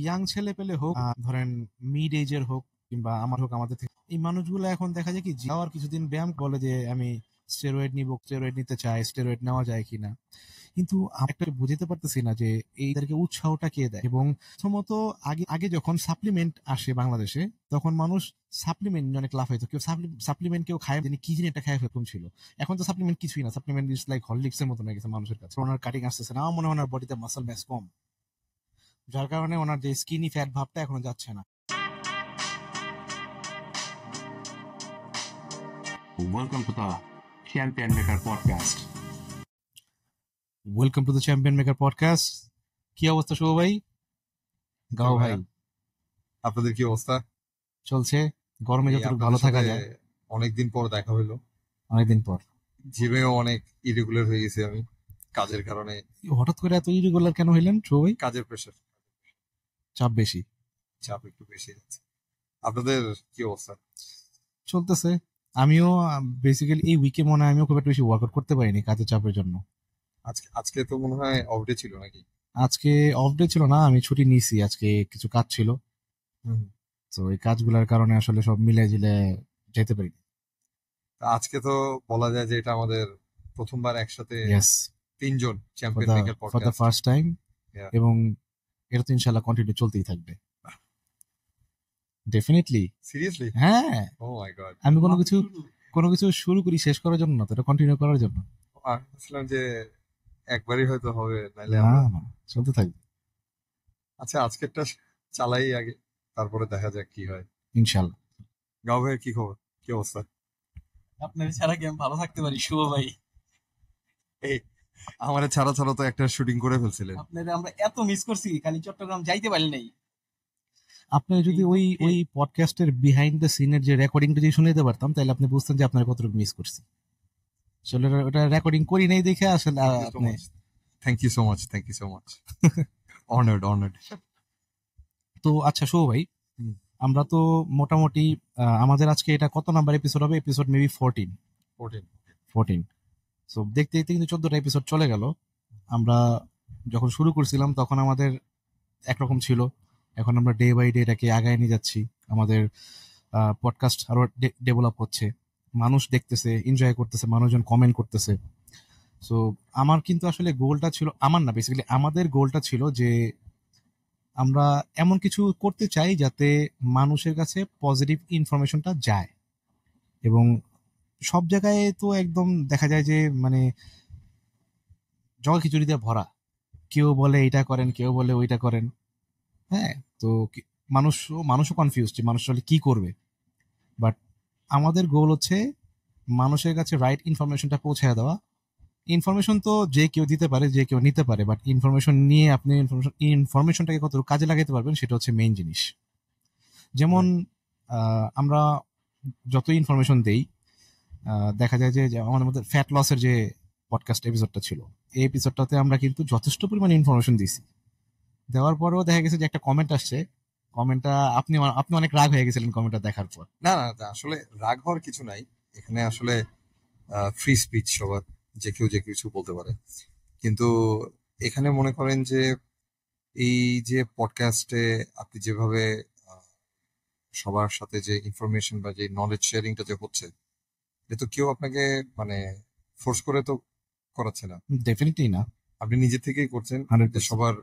Young ছেলে পেলে হোক ধরেন মিড এজের হোক কিংবা আমার হোক আমাদের থেকে এই মানুষগুলো এখন দেখা যায় কি যাওয়ার কিছুদিন ব্যায়াম বলে যে আমি স্টেরয়েড নিব স্টেরয়েড নিতে চাই স্টেরয়েড নেওয়া যায় কিনা কিন্তু আমরা বুঝতে পারতেছি না যে এইদেরকে উৎসাহটা কে দেয় এবং প্রথমত আগে আগে যখন সাপ্লিমেন্ট আসে বাংলাদেশে তখন মানুষ সাপ্লিমেন্ট অনেক লাভ হইতো কেউ সাপ্লিমেন্ট কেউ খায় যিনি কি জিনিসটা খায় এরকম ছিল এখন তো সাপ্লিমেন্ট কিছুই না সাপ্লিমেন্ট ইজ লাইক হরলিক্সের মতো হয়ে গেছে মানুষের কাছে ওনার কাটিং আসতেছে না মনে হয় ওনার বডিতে মাসল ম্যাস কম যার কারণে ওনার যে স্কিনি ফ্যাট ভাবটা এখনো যাচ্ছে না welcome to the champion maker podcast welcome to the champion maker podcast কি অবস্থা শুভ ভাই গাও ভাই আপনাদের কি অবস্থা চলছে গরমে যতটুকু ভালো থাকা যায় অনেকদিন পর দেখা হলো অনেকদিন পর জিমেও অনেক ইরেগুলার হয়ে গেছি আমি কাজের কারণে হঠাৎ করে এত ইরেগুলার কেন হইলেন শুভ ভাই কাজের প্রেসার চাপ বেশি চাপ একটু বেশি আপনাদের কি অবস্থা চলতেছে আমিও বেসিক্যালি এই উইকে মনে হয় আমিও খুব একটা বেশি ওয়ার্কআউট করতে পারিনি কাজের চাপের জন্য আজকে আজকে তো মনে হয় অফ ডে ছিল নাকি আজকে অফ ডে ছিল না আমি ছুটি নিয়েছি আজকে কিছু কাজ ছিল তো এই কাজগুলোর কারণে আসলে সব মিলে জিলে যেতে পারিনি আজকে তো বলা যায় যে এটা আমাদের প্রথমবার একসাথে তিনজন চ্যাম্পিয়ন লিগের পর ফর ফার্স্ট টাইম এবং এটা তো ইনশাল্লাহ কন্টিনিউ চলতেই থাকবে ডেফিনেটলি সিরিয়াসলি হ্যাঁ ও মাই গড আমি কোনো কিছু কোনো কিছু শুরু করি শেষ করার জন্য না এটা কন্টিনিউ করার জন্য আসলাম যে একবারই হয়তো হবে নাহলে চলতে থাকবে আচ্ছা আজকেরটা চালাই আগে তারপরে দেখা যাক কি হয় ইনশাল্লাহ গাও ভাই কি খবর কি অবস্থা আপনার ছাড়া কি আমি ভালো থাকতে পারি শুভ ভাই এই আমার ছাড়া ছাড়া তো একটা শুটিং করে ফেলছিলেন আপনাদের আমরা এত মিস করছি খালি চট্টগ্রাম যাইতে পারি নাই আপনি যদি ওই ওই পডকাস্টের বিহাইন্ড দ্য সিনের যে রেকর্ডিংটা যদি শুনে দিতে পারতাম তাহলে আপনি বুঝতেন যে আপনার কতটুকু মিস করছি আসলে ওটা রেকর্ডিং করি নাই দেখে আসলে আপনি thank you so much thank you so much honoured honoured তো আচ্ছা শো ভাই আমরা তো মোটামুটি আমাদের আজকে এটা কত নাম্বার এপিসোড হবে episode maybe fourteen fourteen fourteen so দেখতে দেখতে কিন্তু চোদ্দটা এপিসোড চলে গেল আমরা যখন শুরু করছিলাম তখন আমাদের একরকম ছিল এখন আমরা ডে বাই ডে এটাকে আগায় নিয়ে যাচ্ছি আমাদের পডকাস্ট আরও ডেভেলপ হচ্ছে মানুষ দেখতেছে এনজয় করতেছে মানুষজন কমেন্ট করতেছে সো আমার কিন্তু আসলে গোলটা ছিল আমার না বেসিক্যালি আমাদের গোলটা ছিল যে আমরা এমন কিছু করতে চাই যাতে মানুষের কাছে পজিটিভ ইনফরমেশনটা যায় এবং সব জায়গায় তো একদম দেখা যায় যে মানে জল দিয়ে ভরা কেউ বলে এটা করেন কেউ বলে ওইটা করেন হ্যাঁ তো মানুষ মানুষও কনফিউজ যে মানুষ আসলে কী করবে বাট আমাদের গোল হচ্ছে মানুষের কাছে রাইট ইনফরমেশনটা পৌঁছে দেওয়া ইনফরমেশন তো যে কেউ দিতে পারে যে কেউ নিতে পারে বাট ইনফরমেশন নিয়ে আপনি ইনফরমেশনটাকে কত কাজে লাগাতে পারবেন সেটা হচ্ছে মেইন জিনিস যেমন আমরা যতই ইনফরমেশন দেই দেখা যায় যে আমাদের মধ্যে ফ্যাট লসের যে পডকাস্ট এপিসোডটা ছিল এই এপিসোডটাতে আমরা কিন্তু যথেষ্ট পরিমাণে ইনফরমেশন দিয়েছি দেওয়ার পরেও দেখা গেছে যে একটা কমেন্ট আসছে কমেন্টটা আপনি আপনি অনেক রাগ হয়ে গেছিলেন কমেন্টটা দেখার পর না না আসলে রাগ হওয়ার কিছু নাই এখানে আসলে ফ্রি স্পিচ সবার যে কেউ যে কিছু বলতে পারে কিন্তু এখানে মনে করেন যে এই যে পডকাস্টে আপনি যেভাবে সবার সাথে যে ইনফরমেশন বা যে নলেজ শেয়ারিংটা যে হচ্ছে এটা তো কেউ আপনাকে মানে ফোর্স করে তো করাচ্ছে না ডেফিনেটলি না আপনি নিজে থেকেই করছেন সবার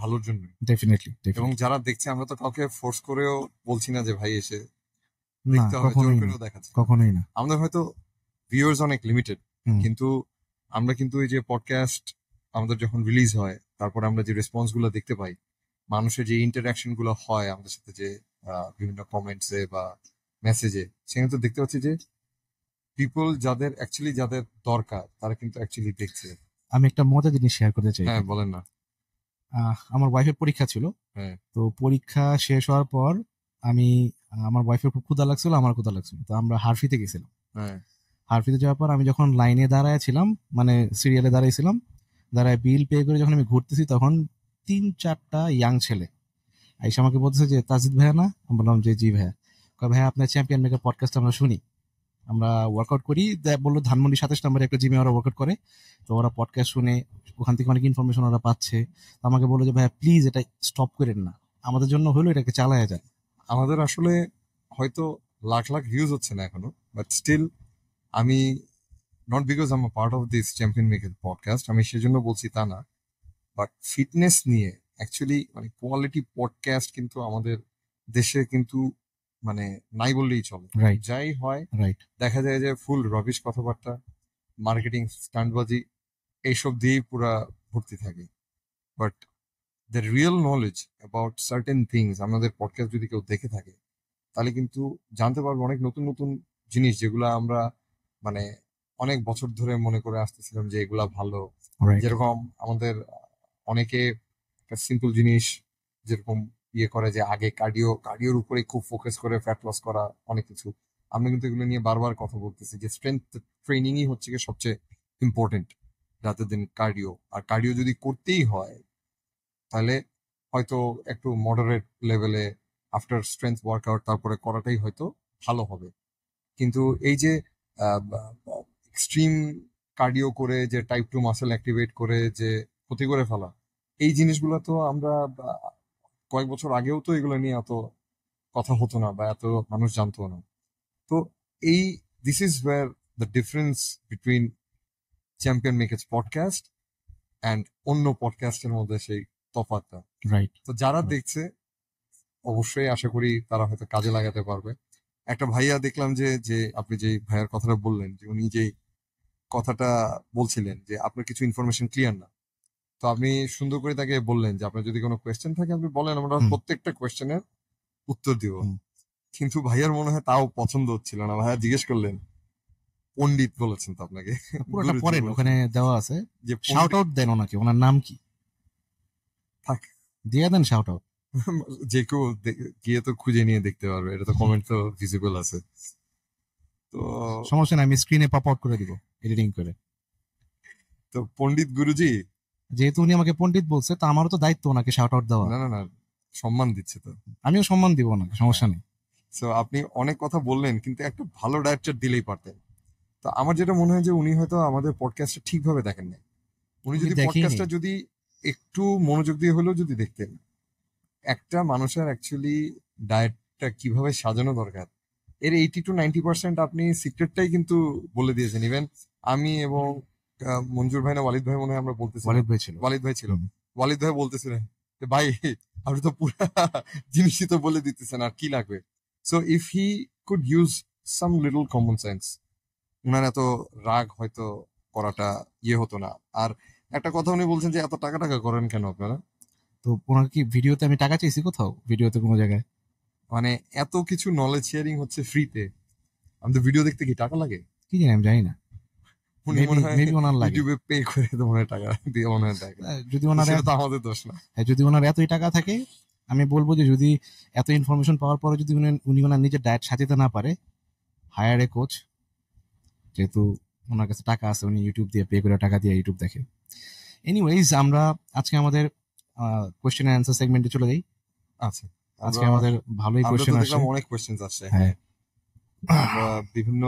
ভালোর জন্য ডেফিনেটলি এবং যারা দেখছে আমরা তো কাউকে ফোর্স করেও বলছি না যে ভাই এসে দেখতে কখনোই না আমাদের হয়তো ভিউয়ার্স অনেক লিমিটেড কিন্তু আমরা কিন্তু এই যে পডকাস্ট আমাদের যখন রিলিজ হয় তারপর আমরা যে রেসপন্স গুলো দেখতে পাই মানুষের যে ইন্টারাকশন গুলো হয় আমাদের সাথে যে বিভিন্ন কমেন্টসে বা মেসেজে সেখানে তো দেখতে পাচ্ছি যে পিপল যাদের অ্যাকচুয়ালি যাদের দরকার তারা কিন্তু অ্যাকচুয়ালি দেখছে আমি একটা মজার জিনিস শেয়ার করতে চাই হ্যাঁ বলেন না আমার ওয়াইফের পরীক্ষা ছিল হ্যাঁ। তো পরীক্ষা শেষ হওয়ার পর আমি আমার ওয়াইফের খুব ক্ষুদা লাগছিল আমার ক্ষুদা লাগছিল তো আমরা হারফিতে গেছিলাম হ্যাঁ। হারফিতে যাওয়ার পর আমি যখন লাইনে দাঁড়ায় ছিলাম মানে সিরিয়ালে দাঁড়াইছিলাম দাঁড়ায় বিল পে করে যখন আমি ঘুরতেছি তখন তিন চারটা ইয়াং ছেলে আইসা আমাকে বলতেছে যে তাজিদ ভাইয়া না আমি বললাম যে জি ভাইয়া ভাইয়া আপনার চ্যাম্পিয়ন মেকার পডকাস্ট আমরা শুনি আমরা ওয়ার্কআউট করি বললো ধানমন্ডি সাতাশ নম্বরে একটা জিমে ওরা ওয়ার্কআউট করে তো ওরা পডকাস্ট শুনে ওখান থেকে অনেক ইনফরমেশন ওরা পাচ্ছে তো আমাকে বললো যে ভাইয়া প্লিজ এটা স্টপ করেন না আমাদের জন্য হলো এটাকে চালায় যায় আমাদের আসলে হয়তো লাখ লাখ ভিউজ হচ্ছে না এখনো বাট স্টিল আমি not because um part of this champion maker podcast আমি সেজন্য বলছি তা না বাট ফিটনেস নিয়ে অ্যাকচুয়ালি মানে কোয়ালিটি পডকাস্ট কিন্তু আমাদের দেশে কিন্তু মানে নাই বললেই চলে যাই হয় রাইট দেখা যায় যে ফুল রবিশ কথাবার্তা মার্কেটিং স্টান্ডবাজি এইসব দিয়েই পুরা ভর্তি থাকে but the real knowledge about certain things আমাদের পডকাস্ট যদি কেউ দেখে থাকে তাহলে কিন্তু জানতে পারবো অনেক নতুন নতুন জিনিস যেগুলো আমরা মানে অনেক বছর ধরে মনে করে আসতেছিলাম যে এগুলা ভালো যেরকম আমাদের অনেকে একটা সিম্পল জিনিস যেরকম ইয়ে করে যে আগে কার্ডিও কার্ডিওর উপরে খুব ফোকাস করে ফ্যাট লস করা অনেক কিছু আমরা কিন্তু এগুলো নিয়ে বারবার কথা বলতেছি যে স্ট্রেংথ ট্রেনিংই হচ্ছে গিয়ে সবচেয়ে ইম্পর্টেন্ট রাতে দিন কার্ডিও আর কার্ডিও যদি করতেই হয় তাহলে হয়তো একটু মডারেট লেভেলে আফটার স্ট্রেংথ ওয়ার্কআউট তারপরে করাটাই হয়তো ভালো হবে কিন্তু এই যে এক্সট্রিম কার্ডিও করে যে টাইপ টু মাসেল অ্যাক্টিভেট করে যে ক্ষতি করে ফেলা এই জিনিসগুলো তো আমরা কয়েক বছর আগেও তো এগুলো নিয়ে এত কথা হতো না বা এত মানুষ জানতো না তো এই this is where the difference between champion maker's podcast and অন্য পডকাস্টের মধ্যে সেই তফাতটা রাইট তো যারা দেখছে অবশ্যই আশা করি তারা হয়তো কাজে লাগাতে পারবে একটা ভাইয়া দেখলাম যে যে আপনি যে ভাইয়ার কথাটা বললেন যে উনি যে কথাটা বলছিলেন যে আপনার কিছু ইনফরমেশন ক্লিয়ার না তো আপনি সুন্দর করে তাকে বললেন যে আপনার যদি কোনো কোয়েশ্চেন থাকে আপনি বলেন আমরা প্রত্যেকটা কোয়েশ্চেনের উত্তর দিব কিন্তু ভাইয়ার মনে হয় তাও পছন্দ হচ্ছিল না ভাইয়া জিজ্ঞেস করলেন পন্ডিত বলেছেন তো আপনাকে পুরোটা পড়েন ওখানে দেওয়া আছে যে শাউট আউট দেন ওনাকে ওনার নাম কি থাক দিয়ে দেন শাউট আউট যে কেউ গিয়ে তো খুঁজে নিয়ে দেখতে পারবে এটা তো কমেন্ট তো ভিজিবল আছে তো সমস্যা না আমি স্ক্রিনে পপ আউট করে দিব এডিটিং করে তো পন্ডিত গুরুজি যেহেতু উনি আমাকে পণ্ডিত বলছে তো আমারও তো দায়িত্ব ওনাকে শাউট আউট দেওয়া না না না সম্মান দিচ্ছে তো আমিও সম্মান দিব ওনাকে সমস্যা নেই সো আপনি অনেক কথা বললেন কিন্তু একটা ভালো ডাইরেক্টর দিলেই পারতেন তো আমার যেটা মনে হয় যে উনি হয়তো আমাদের পডকাস্টটা ঠিকভাবে দেখেন নাই উনি যদি পডকাস্টটা যদি একটু মনোযোগ দিয়ে হলেও যদি দেখতেন একটা মানুষের অ্যাকচুয়ালি ডায়েটটা কিভাবে সাজানো দরকার এর এইটি টু নাইনটি পার্সেন্ট আপনি সিক্রেটটাই কিন্তু বলে দিয়েছেন ইভেন আমি এবং মঞ্জুর ভাই না ওয়ালিদ ভাই মনে হয় আমরা বলতেছি ওয়ালিদ ভাই ছিল ওয়ালিদ ভাই ছিল ওয়ালিদ ভাই বলতেছিলেন যে ভাই আপনি তো পুরো জিনিসই তো বলে দিতেছেন আর কি লাগবে so if he could use some little common sense উনার এত রাগ হয়তো করাটা ইয়ে হতো না আর একটা কথা উনি বলছেন যে এত টাকা টাকা করেন কেন আপনারা তো ওনার কি ভিডিওতে আমি টাকা চেয়েছি কোথাও ভিডিওতে কোনো জায়গায় মানে এত কিছু নলেজ শেয়ারিং হচ্ছে ফ্রিতে আমি তো ভিডিও দেখতে কি টাকা লাগে কি জানি আমি জানি না হ্যাঁ, হ্যাঁ, যদি ওনার এতই টাকা থাকে আমি বলবো যে যদি এত ইনফরমেশন পাওয়ার পরে যদি উনি ওনার নিজের ডায়েট সাজিতে না পারে হায়ার এ কোচ যেহেতু ওনার কাছে টাকা আছে উনি ইউটিউব দিয়ে পে করে টাকা দিয়ে ইউটিউব দেখে এনিওয়েজ আমরা আজকে আমাদের কোয়েশ্চেন অ্যান্সার সেগমেন্টে চলে যাই আচ্ছা আজকে আমাদের ভালোই কোয়েশ্চেন আসে অনেক কোয়েশ্চেন আসছে হ্যাঁ বিভিন্ন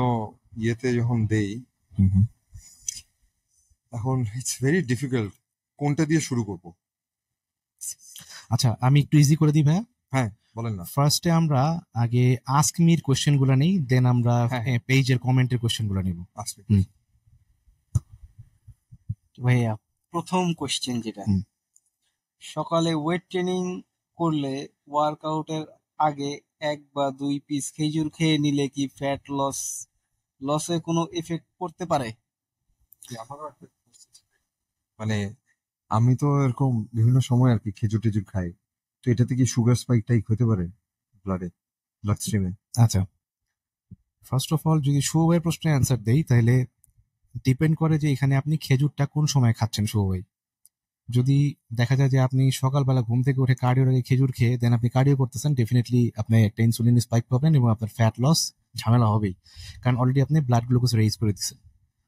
ইয়েতে যখন দেই এখন ইটস ভেরি ডিফিকাল্ট কোনটা দিয়ে শুরু করব আচ্ছা আমি একটু ইজি করে দিই ভাইয়া হ্যাঁ বলেন না ফার্স্টে আমরা আগে আস্ক মির কোশ্চেনগুলো নেই দেন আমরা পেজের কমেন্টের কোশ্চেনগুলো নেব ভাইয়া প্রথম কোশ্চেন যেটা সকালে ওয়েট ট্রেনিং করলে ওয়ার্কআউটের আগে এক বা দুই পিস খেজুর খেয়ে নিলে কি ফ্যাট লস লসে কোনো এফেক্ট পড়তে পারে মানে আমি তো এরকম বিভিন্ন সময় আর কি খেজুর টেজুর খাই তো এটাতে কি সুগার স্পাইক টাইপ হতে পারে ব্লাডে ব্লাড স্ট্রিমে আচ্ছা ফার্স্ট অফ অল যদি শুভভাই প্রশ্নে অ্যান্সার দেই তাহলে ডিপেন্ড করে যে এখানে আপনি খেজুরটা কোন সময় খাচ্ছেন শুভভাই যদি দেখা যায় যে আপনি সকালবেলা ঘুম থেকে উঠে কার্ডিও আগে খেজুর খেয়ে দেন আপনি কার্ডিও করতেছেন ডেফিনেটলি আপনি একটা ইনসুলিন স্পাইক পাবেন এবং আপনার ফ্যাট লস ঝামেলা হবেই কারণ অলরেডি আপনি ব্লাড গ্লুকোজ রেজ করে দিচ্ছেন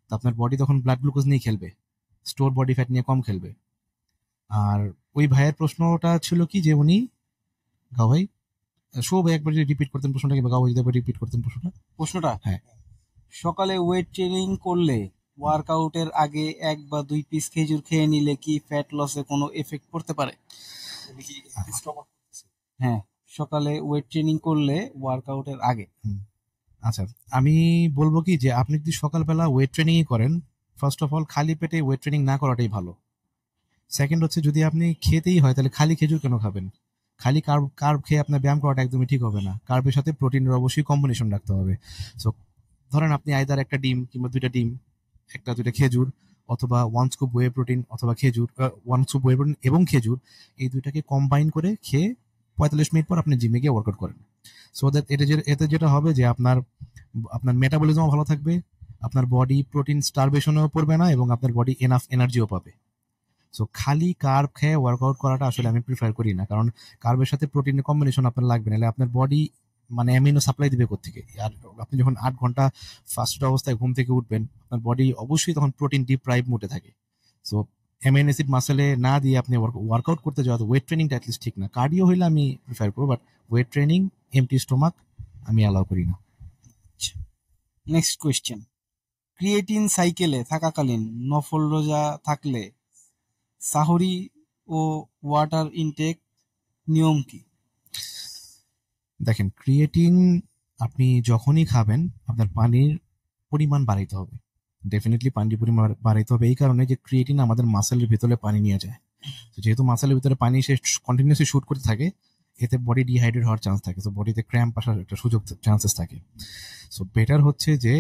তো আপনার বডি তখন ব্লাড গ্লুকোজ নিয়ে খেলবে স্টোর বডি ফ্যাট নিয়ে কম খেলবে আর ওই ভাইয়ের প্রশ্নটা ছিল কি যে উনি গাও ভাই শো ভাই একবার যদি রিপিট করতেন প্রশ্নটা কিংবা গাও যদি রিপিট করতেন প্রশ্নটা প্রশ্নটা হ্যাঁ সকালে ওয়েট ট্রেনিং করলে ওয়ার্কআউটের আগে এক বা দুই পিস খেজুর খেয়ে নিলে কি ফ্যাট লসে কোনো এফেক্ট পড়তে পারে হ্যাঁ সকালে ওয়েট ট্রেনিং করলে ওয়ার্কআউটের আগে আচ্ছা আমি বলবো কি যে আপনি যদি সকালবেলা ওয়েট ট্রেনিংই করেন ফার্স্ট অফ অল খালি পেটে ওয়েট ট্রেনিং না করাটাই ভালো সেকেন্ড হচ্ছে যদি আপনি খেতেই হয় তাহলে খালি খেজুর কেন খাবেন খালি কার্ব কার্ব খেয়ে আপনার ব্যায়াম করাটা একদমই ঠিক হবে না কার্বের সাথে প্রোটিনের অবশ্যই কম্বিনেশন রাখতে হবে সো ধরেন আপনি আইদার একটা ডিম কিংবা দুইটা ডিম একটা দুইটা খেজুর অথবা ওয়ান স্কুপ ওয়ে প্রোটিন অথবা খেজুর ওয়ান স্কুপ ওয়ে প্রোটিন এবং খেজুর এই দুইটাকে কম্বাইন করে খেয়ে পঁয়তাল্লিশ মিনিট পর আপনি জিমে গিয়ে ওয়ার্কআউট করেন সো দ্যাট এটা এতে যেটা হবে যে আপনার আপনার মেটাবলিজমও ভালো থাকবে আপনার বডি প্রোটিন স্টারবেশনও পড়বে না এবং আপনার বডি এনাফ এনার্জিও পাবে সো খালি কার্ব খেয়ে ওয়ার্কআউট করাটা আসলে আমি প্রিফার করি না কারণ কার্বের সাথে প্রোটিনের কম্বিনেশন আপনার লাগবে না আপনার বডি মানে অ্যামিনো সাপ্লাই দেবে থেকে আর আপনি যখন আট ঘন্টা ফার্স্ট অবস্থায় ঘুম থেকে উঠবেন আপনার বডি অবশ্যই তখন প্রোটিন ডিপ্রাইব মোটে থাকে সো অ্যামিনো অ্যাসিড মাসেলে না দিয়ে আপনি ওয়ার্কআউট করতে যাওয়া ওয়েট ট্রেনিংটা অ্যাটলিস্ট ঠিক না কার্ডিও হইলে আমি প্রিফার করবো but weight training empty stomach আমি অ্যালাউ করি না নেক্সট আচ্ছা। কোয়েশ্চেন ক্রিয়েটিন সাইকেলে থাকাকালীন নফল রোজা থাকলে সাহরি ও ওয়াটার ইনটেক নিয়ম কি দেখেন ক্রিয়েটিন আপনি যখনই খাবেন আপনার পানির পরিমাণ বাড়াইতে হবে ডেফিনেটলি পানির পরিমাণ বাড়াইতে হবে এই কারণে যে ক্রিয়েটিন আমাদের মাসেলের ভিতরে পানি নিয়ে যায় তো যেহেতু মাসেলের ভিতরে পানি সে কন্টিনিউসলি শুট করতে থাকে এতে বডি ডিহাইড্রেট হওয়ার চান্স থাকে তো বডিতে ক্র্যাম্প আসার একটা সুযোগ চান্সেস থাকে সো বেটার হচ্ছে যে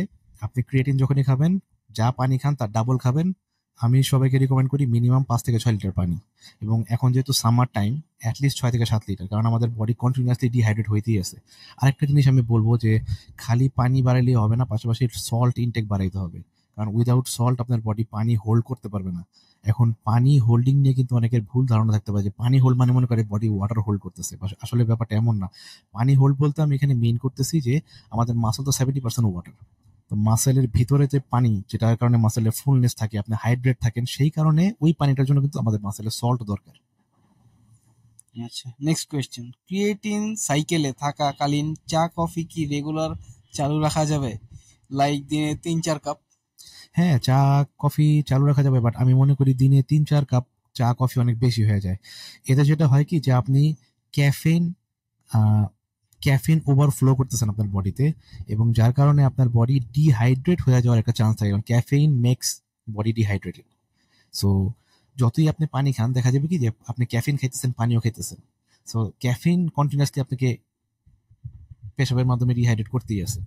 আপনি ক্রিয়েটিন যখনই খাবেন যা পানি খান তার ডাবল খাবেন আমি সবাইকে রিকমেন্ড করি মিনিমাম পাঁচ থেকে ছয় লিটার পানি এবং এখন যেহেতু সামার টাইম অ্যাটলিস্ট ছয় থেকে সাত লিটার কারণ আমাদের বডি কন্টিনিউয়াসলি ডিহাইড্রেট হইতেই আছে আরেকটা জিনিস আমি বলবো যে খালি পানি বাড়ালেই হবে না পাশাপাশি সল্ট ইনটেক বাড়াইতে হবে কারণ উইদাউট সল্ট আপনার বডি পানি হোল্ড করতে পারবে না এখন পানি হোল্ডিং নিয়ে কিন্তু অনেকের ভুল ধারণা থাকতে পারে যে পানি হোল্ড মানে মনে করে বডি ওয়াটার হোল্ড করতেছে আসলে ব্যাপারটা এমন না পানি হোল্ড বলতে আমি এখানে মেন করতেছি যে আমাদের মাসল তো সেভেন্টি পার্সেন্ট ওয়াটার তো মাসেলের ভিতরে যে পানি যেটার কারণে মাসেলের ফুলনেস থাকে আপনি হাইড্রেট থাকেন সেই কারণে ওই পানিটার জন্য কিন্তু আমাদের মাসেলের সল্ট দরকার আচ্ছা নেক্সট কোয়েশ্চেন ক্রিয়েটিন সাইকেলে থাকাকালীন চা কফি কি রেগুলার চালু রাখা যাবে লাইক দিনে তিন চার কাপ হ্যাঁ চা কফি চালু রাখা যাবে বাট আমি মনে করি দিনে তিন চার কাপ চা কফি অনেক বেশি হয়ে যায় এতে যেটা হয় কি যে আপনি ক্যাফেন ক্যাফিন ওভারফ্লো করতেছেন আপনার বডিতে এবং যার কারণে আপনার বডি ডিহাইড্রেট হয়ে যাওয়ার একটা চান্স থাকে কারণ caffeine makes body dehydrated so যতই আপনি পানি খান দেখা যাবে কি যে আপনি ক্যাফিন খাইতেছেন পানিও খাইতেছেন সো ক্যাফিন কন্টিনিউয়াসলি আপনাকে পেশাবের মাধ্যমে ডিহাইড্রেট করতেই আছে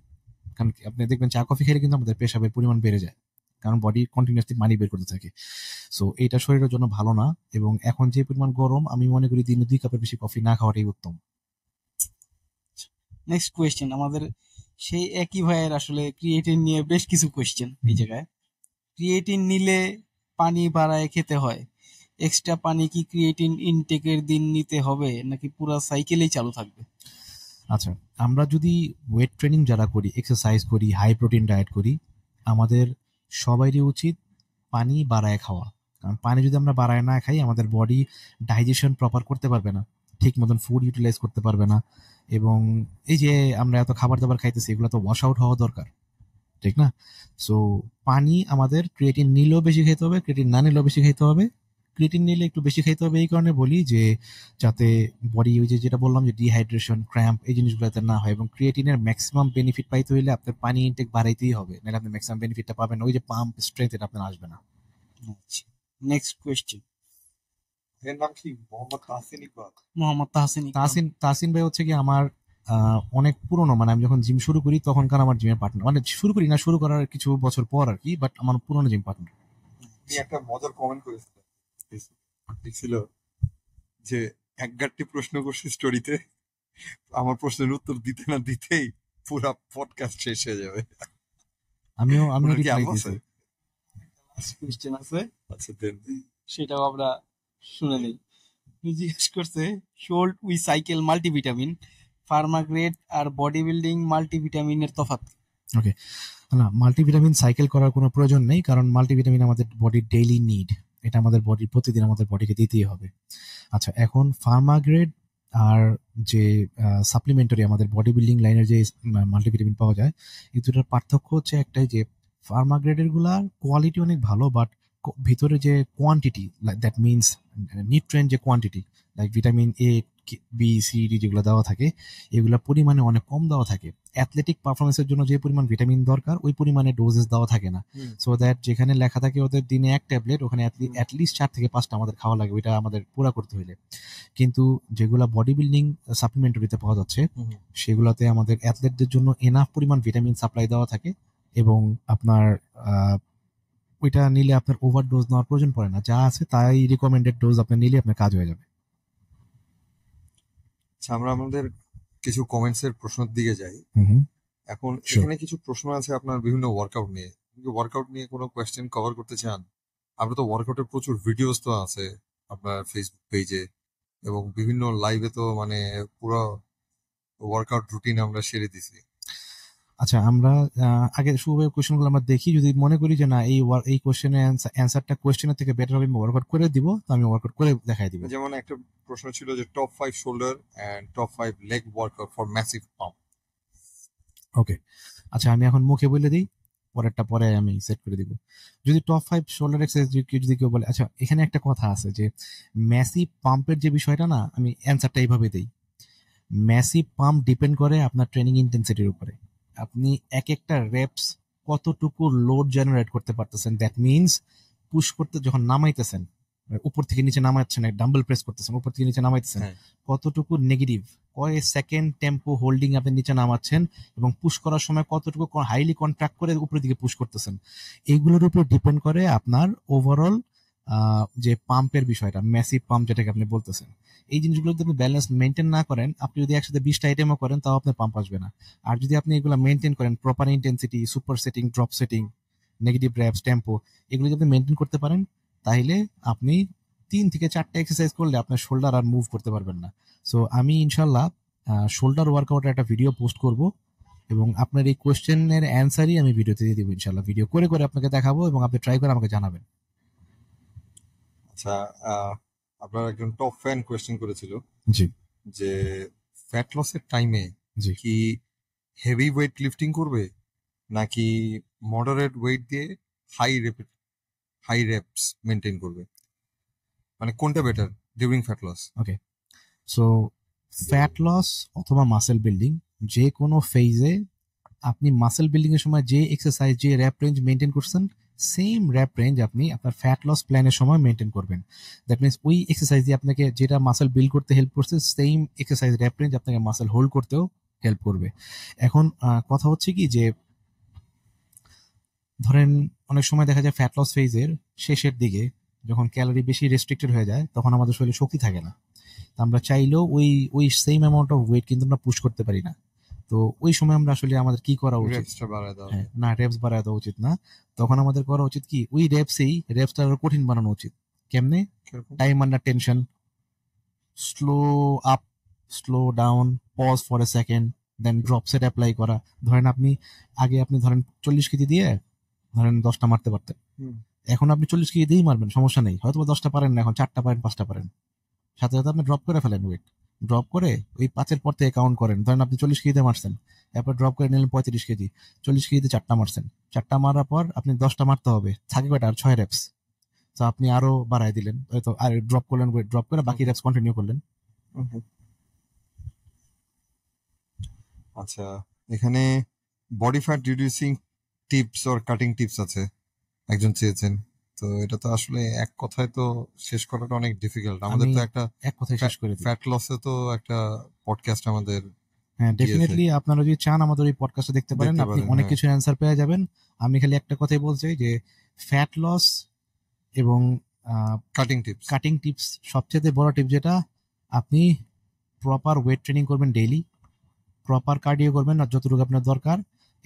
কারণ আপনি দেখবেন চা কফি খেলে কিন্তু আমাদের পেশাবের পরিমাণ বেড়ে যায় কারণ বডি কন্টিনিউসলি পানি বের করতে থাকে সো এটা শরীরের জন্য ভালো না এবং এখন যে পরিমাণ গরম আমি মনে করি দিনে দুই কাপের বেশি কফি না খাওয়াটাই উত্তম নেক্সট কোয়েশ্চেন আমাদের সেই একই ভাইয়ের আসলে ক্রিয়েটিন নিয়ে বেশ কিছু কোয়েশ্চেন এই জায়গায় ক্রিয়েটিন নিলে পানি বাড়ায় খেতে হয় এক্সট্রা পানি কি ক্রিয়েটিন ইনটেকের দিন নিতে হবে নাকি পুরো সাইকেলেই চালু থাকবে আচ্ছা আমরা যদি ওয়েট ট্রেনিং যারা করি এক্সারসাইজ করি হাই প্রোটিন ডায়েট করি আমাদের সবারই উচিত পানি বাড়ায় খাওয়া কারণ পানি যদি আমরা বাড়ায় না খাই আমাদের বডি ডাইজেশন প্রপার করতে পারবে না ঠিক মতন ফুড ইউটিলাইজ করতে পারবে না এবং এই যে আমরা এত খাবার দাবার খাইতেছি এগুলো তো ওয়াশ আউট হওয়া দরকার ঠিক না সো পানি আমাদের ক্রিয়েটিন নিলেও বেশি খাইতে হবে ক্রিয়েটিন না নিলেও বেশি খাইতে হবে ক্রিয়েটিন নিলে একটু বেশি খাইতে হবে এই কারণে বলি যে যাতে বডি ওই যে যেটা বললাম যে ডিহাইড্রেশন ক্র্যাম্প এই জিনিসগুলোতে না হয় এবং ক্রিয়েটিনের ম্যাক্সিমাম বেনিফিট পাইতে হইলে আপনার পানি ইনটেক বাড়াইতেই হবে নাহলে আপনি ম্যাক্সিমাম বেনিফিটটা পাবেন ওই যে পাম্প স্ট্রেংথ এটা আপনার আসবে না নেক্সট আচ্ছা, কোয়েশ্চেন এর নাম কি মোহাম্মদ তাহসিন ইকবাল মোহাম্মদ তাহসিন তাহসিন তাহসিন ভাই হচ্ছে কি আমার অনেক পুরনো মানে আমি যখন জিম শুরু করি তখনকার আমার জিমের পার্টনার মানে শুরু করি না শুরু করার কিছু বছর পর আর কি বাট আমার পুরনো জিম পার্টনার একটা মজার কমেন্ট করেছিল যে একগারটি প্রশ্ন করছে স্টোরিতে আমার প্রশ্নের উত্তর দিতে না দিতেই পুরো পডকাস্ট শেষ হয়ে যাবে আমিও আমিও আছে আচ্ছা, সেটাও আমরা শুনে নেই জিজ্ঞেস করছে should we cycle multivitamin pharma grade আর বডি বিল্ডিং মাল্টিভিটামিনের তফাৎ ওকে না মাল্টিভিটামিন সাইকেল করার কোনো প্রয়োজন নেই কারণ মাল্টিভিটামিন আমাদের বডির ডেইলি নিড এটা আমাদের বডির প্রতিদিন আমাদের বডিকে দিতেই হবে আচ্ছা এখন ফার্মাগ্রেড আর যে সাপ্লিমেন্টারি আমাদের বডি বিল্ডিং লাইনের যে মাল্টিভিটামিন পাওয়া যায় এই দুটার পার্থক্য হচ্ছে একটাই যে ফার্মাগ্রেডের গুলার কোয়ালিটি অনেক ভালো বাট ভিতরে যে কোয়ান্টিটি দ্যাট মিনস নিউট্রেন যে quantity like vitamin A B C D যেগুলো দেওয়া থাকে এগুলো পরিমাণে অনেক কম দেওয়া থাকে অ্যাথলেটিক পারফরমেন্সের জন্য যে পরিমাণ ভিটামিন দরকার ওই পরিমাণে ডোজেস দেওয়া থাকে না সো দ্যাট যেখানে লেখা থাকে ওদের দিনে এক ট্যাবলেট ওখানে অ্যাটলিস্ট চার থেকে পাঁচটা আমাদের খাওয়া লাগে ওইটা আমাদের পুরা করতে হইলে কিন্তু যেগুলো বডি বিল্ডিং সাপ্লিমেন্টারিতে পাওয়া যাচ্ছে সেগুলোতে আমাদের অ্যাথলেটদের জন্য এনাফ পরিমাণ ভিটামিন সাপ্লাই দেওয়া থাকে এবং আপনার ওইটা নিলে আপনার ওভার ডোজ নেওয়ার প্রয়োজন পড়ে না যা আছে তাই রিকমেন্ডেড ডোজ আপনি নিলে আপনার কাজ হয়ে যাবে আচ্ছা আমরা আমাদের কিছু কমেন্টসের প্রশ্নের দিকে যাই এখন এখানে কিছু প্রশ্ন আছে আপনার বিভিন্ন ওয়ার্কআউট নিয়ে ওয়ার্কআউট নিয়ে কোনো কোয়েশ্চেন কভার করতে চান আমরা তো ওয়ার্কআউটের প্রচুর ভিডিওস তো আছে আপনার ফেসবুক পেজে এবং বিভিন্ন লাইভে তো মানে পুরো ওয়ার্কআউট রুটিন আমরা সেরে দিছি আচ্ছা আমরা আগে শুভের কোয়েশ্চেনগুলো আমরা দেখি যদি মনে করি যে না এই এই কোয়েশ্চেনে অ্যান্সারটা কোয়েশ্চেনের থেকে বেটার হবে আমি ওয়ার্কআউট করে দিব তো আমি ওয়ার্কআউট করে দেখাই দিব যেমন একটা প্রশ্ন ছিল যে top five shoulder and top five leg workout for massive pump okay আচ্ছা আমি এখন মুখে বলে দিই পরেরটা পরে আমি সেট করে দিব যদি টপ ফাইভ শোল্ডার এক্সারসাইজ যদি কেউ বলে আচ্ছা এখানে একটা কথা আছে যে ম্যাসিভ পাম্পের যে বিষয়টা না আমি অ্যান্সারটা এইভাবে দিই ম্যাসিভ পাম্প ডিপেন্ড করে আপনার ট্রেনিং ইন্টেন্সিটির উপরে আপনি এক একটা রেপস কতটুকু লোড জেনারেট করতে পারতেছেন দ্যাট মিনস পুশ করতে যখন নামাইতেছেন মানে উপর থেকে নিচে নামাচ্ছেন ডাম্বল প্রেস করতেছেন উপর থেকে নিচে নামাইতেছেন হ্যাঁ। কতটুকু নেগেটিভ কয় সেকেন্ড টেম্পো হোল্ডিং আপনি নিচে নামাচ্ছেন এবং পুশ করার সময় কতটুকু হাইলি কন্ট্রাক্ট করে উপরের দিকে পুশ করতেছেন এইগুলোর উপর ডিপেন্ড করে আপনার ওভারঅল যে পাম্পের বিষয়টা ম্যাসিভ পাম্প যেটাকে আপনি বলতেছেন এই জিনিসগুলো যদি আপনি ব্যালেন্স মেনটেন না করেন আপনি যদি একসাথে বিশটা আইটেমও করেন তাও আপনার পাম্প আসবে না আর যদি আপনি এগুলো মেনটেন করেন proper intensity super setting drop setting negative reps tempo এগুলো যদি আপনি মেনটেন করতে পারেন তাহলে আপনি তিন থেকে চারটে এক্সারসাইজ করলে আপনার শোল্ডার আর মুভ করতে পারবেন না সো আমি ইনশাল্লাহ শোল্ডার ওয়ার্কআউটের একটা ভিডিও পোস্ট করব এবং আপনার এই কোয়েশ্চেনের অ্যান্সারই আমি ভিডিওতে দিয়ে দেবো ইনশাল্লাহ ভিডিও করে করে আপনাকে দেখাবো এবং আপনি ট্রাই করে আমাকে জানাবেন আচ্ছা আপনার একজন টপ ফ্যান কোয়েশ্চেন করেছিল জি যে ফ্যাট লসের টাইমে কি হেভি ওয়েট লিফটিং করবে নাকি মডারেট ওয়েট দিয়ে high rep high reps maintain করবে মানে কোনটা better during fat loss okay so fat loss অথবা মাসেল বিল্ডিং যে কোনো ফেজে আপনি মাসেল বিল্ডিং এর সময় যে এক্সারসাইজ যে র্যাপ রেঞ্জ মেনটেন করছেন সেম র্যাপ রেঞ্জ আপনি আপনার ফ্যাট লস প্ল্যানের সময় মেনটেন করবেন দ্যাট মিনস ওই এক্সারসাইজ দিয়ে আপনাকে যেটা মাসেল বিল্ড করতে হেল্প করছে সেম এক্সারসাইজ র্যাপ রেঞ্জ আপনাকে মাসেল হোল্ড করতেও হেল্প করবে এখন কথা হচ্ছে কি যে ধরেন অনেক সময় দেখা যায় ফ্যাট লস ফেজের শেষের দিকে যখন ক্যালোরি বেশি রেস্ট্রিক্টেড হয়ে যায় তখন আমাদের শরীরে শক্তি থাকে না আমরা চাইলেও ওই ওই সেম অ্যামাউন্ট অফ ওয়েট কিন্তু আমরা পুশ করতে পারি না তো ওই সময় আমরা আসলে আমাদের কি করা উচিত হ্যাঁ, না রেপস বাড়ায় দেওয়া উচিত না তখন আমাদের করা উচিত কি ওই রেপসেই রেপসটা আরো কঠিন বানানো উচিত কেমনে time under tension slow up slow down pause for a second then drop set apply করা ধরেন আপনি আগে আপনি ধরেন চল্লিশ কেজি দিয়ে ধরেন দশটা মারতে পারতেন এখন আপনি চল্লিশ কেজি দিয়েই মারবেন সমস্যা নেই হয়তো দশটা পারেন না এখন চারটা পারেন পাঁচটা পারেন সাথে সাথে আপনি ড্রপ করে ফেলেন ওয়েট ড্রপ করে ওই পাঁচের পর থেকে কাউন্ট করেন ধরেন আপনি চল্লিশ কেজিতে মারছেন এরপর ড্রপ করে নিলেন পঁয়ত্রিশ কেজি চল্লিশ কেজিতে চারটা মারছেন চারটা মারার পর আপনি দশটা মারতে হবে থাকে কয়টা আর ছয় র্যাপস তো আপনি আরো বাড়াই দিলেন হয়তো আর ড্রপ করলেন ড্রপ করে বাকি র্যাপস কন্টিনিউ করলেন আচ্ছা এখানে body fat reducing tips or cutting tips আছে একজন চেয়েছেন তো এটা তো আসলে এক কথায় তো শেষ করাটা অনেক ডিফিকাল্ট আমাদের তো একটা এক কথায় শেষ করে ফ্যাট লসে তো একটা পডকাস্ট আমাদের হ্যাঁ ডেফিনেটলি আপনারা যদি চান আমাদের ওই পডকাস্টে দেখতে পারেন আপনি অনেক হ্যাঁ। কিছু অ্যান্সার পেয়ে যাবেন আমি খালি একটা কথাই বলছি যে ফ্যাট লস এবং কাটিং টিপস কাটিং টিপস সবচেয়ে বড় টিপ যেটা আপনি প্রপার ওয়েট ট্রেনিং করবেন ডেইলি প্রপার কার্ডিও করবেন যতটুকু আপনার দরকার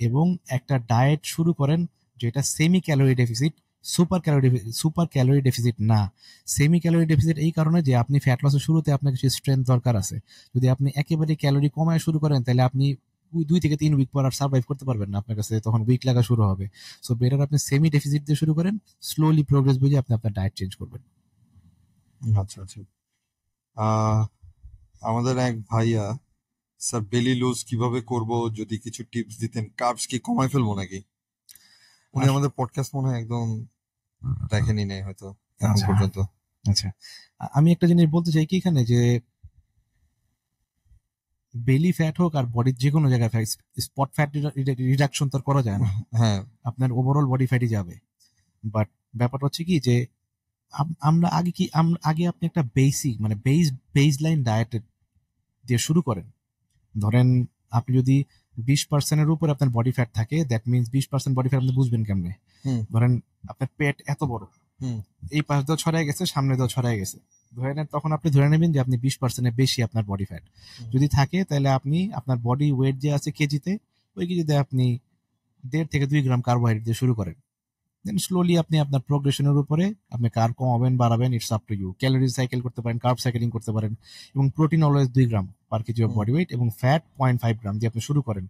এবং একটা ডায়েট শুরু করেন যেটা semi calorie deficit super calorie super calorie deficit না সেমি ক্যালোরি ডেফিসিট এই কারণে যে আপনি ফ্যাট লসের শুরুতে আপনার কিছু স্ট্রেংথ দরকার আছে যদি আপনি একেবারে ক্যালোরি কমায় শুরু করেন তাহলে আপনি দুই থেকে তিন উইক পর আর সার্ভাইভ করতে পারবেন না আপনার কাছে তখন উইক লাগা শুরু হবে সো বেটার আপনি সেমি ডেফিসিট দিয়ে শুরু করেন স্লোলি প্রোগ্রেস বুঝে আপনি আপনার ডায়েট চেঞ্জ করবেন আচ্ছা আচ্ছা আমাদের এক ভাইয়া স্যার বেলি লুজ কিভাবে করব যদি কিছু টিপস দিতেন কার্বস কি কমায় ফেলবো নাকি উনি আমাদের পডকাস্ট মনে হয় একদম আচ্ছা। দেখেনি নাই হয়তো এখন আচ্ছা। পর্যন্ত আচ্ছা আমি একটা জিনিস বলতে চাই কি এখানে যে বেলি ফ্যাট হোক আর বডির যে কোনো জায়গায় স্পট ফ্যাট রিডাকশন তো করা যায় না হ্যাঁ আপনার ওভারঅল বডি ফ্যাটই যাবে বাট ব্যাপারটা হচ্ছে কি যে আমরা আগে কি আগে আপনি একটা বেসিক মানে বেস বেস লাইন ডায়েট দিয়ে শুরু করেন ধরেন আপনি যদি বিশ পার্সেন্টের উপর আপনার বডি ফ্যাট থাকে দ্যাট মিনস বিশ পার্সেন্ট বডি ফ্যাট আপনি বুঝবেন কেমনে ধরেন আপনার পেট এত বড় এই পাশ দিয়ে ছড়াই গেছে সামনে দিয়ে ছড়াই গেছে ধরে নেন তখন আপনি ধরে নেবেন যে আপনি বিশ পার্সেন্টের বেশি আপনার বডি ফ্যাট যদি থাকে তাহলে আপনি আপনার বডি ওয়েট যে আছে কেজিতে ওই কেজিতে আপনি দেড় থেকে দুই গ্রাম কার্বোহাইড্রেট দিয়ে শুরু করেন দেন স্লোলি আপনি আপনার প্রোগ্রেশনের উপরে আপনি কার কমাবেন বাড়াবেন it's up to you calorie cycle করতে পারেন কার্ব সাইকেলিং করতে পারেন এবং প্রোটিন অলওয়েজ দুই gram per KG of body weight এবং ফ্যাট পয়েন্ট ফাইভ গ্রাম দিয়ে আপনি শুরু করেন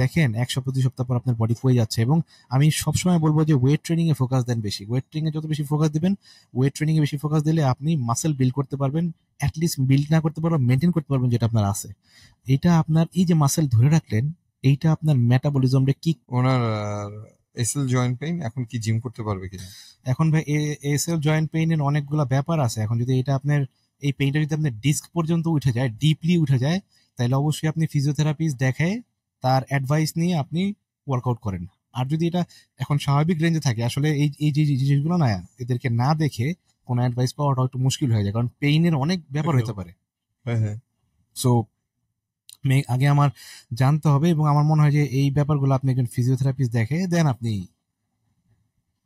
দেখেন এক সপ্তাহ দুই সপ্তাহ পর আপনার বডি ফুয়ে যাচ্ছে এবং আমি সবসময় বলবো যে ওয়েট ট্রেনিংয়ে ফোকাস দেন বেশি ওয়েট এ যত বেশি ফোকাস দিবেন ওয়েট ট্রেনিংয়ে বেশি ফোকাস দিলে আপনি মাসেল বিল্ড করতে পারবেন অ্যাটলিস্ট বিল্ড না করতে পারবেন মেনটেন করতে পারবেন যেটা আপনার আছে এটা আপনার এই যে মাসেল ধরে রাখলেন এইটা আপনার রে কি ওনার এসএল জয়েন্ট পেইন এখন কি জিম করতে পারবে কিনা এখন ভাই এসএল জয়েন্ট পেইনের অনেকগুলো ব্যাপার আছে এখন যদি এটা আপনার এই পেইনটা যদি আপনার ডিস্ক পর্যন্ত উঠে যায় ডিপলি উঠে যায় তাহলে অবশ্যই আপনি ফিজিওথেরাপিস্ট দেখে তার অ্যাডভাইস নিয়ে আপনি ওয়ার্কআউট করেন আর যদি এটা এখন স্বাভাবিক রেঞ্জে থাকে আসলে এই এই যে জিনিসগুলো না এদেরকে না দেখে কোনো অ্যাডভাইস পাওয়াটা একটু মুশকিল হয়ে যায় কারণ পেইনের অনেক ব্যাপার হতে পারে সো হ্যাঁ, হ্যাঁ। আগে আমার জানতে হবে এবং আমার মনে হয় যে এই ব্যাপারগুলো আপনি একজন ফিজিওথেরাপিস্ট দেখে দেন আপনি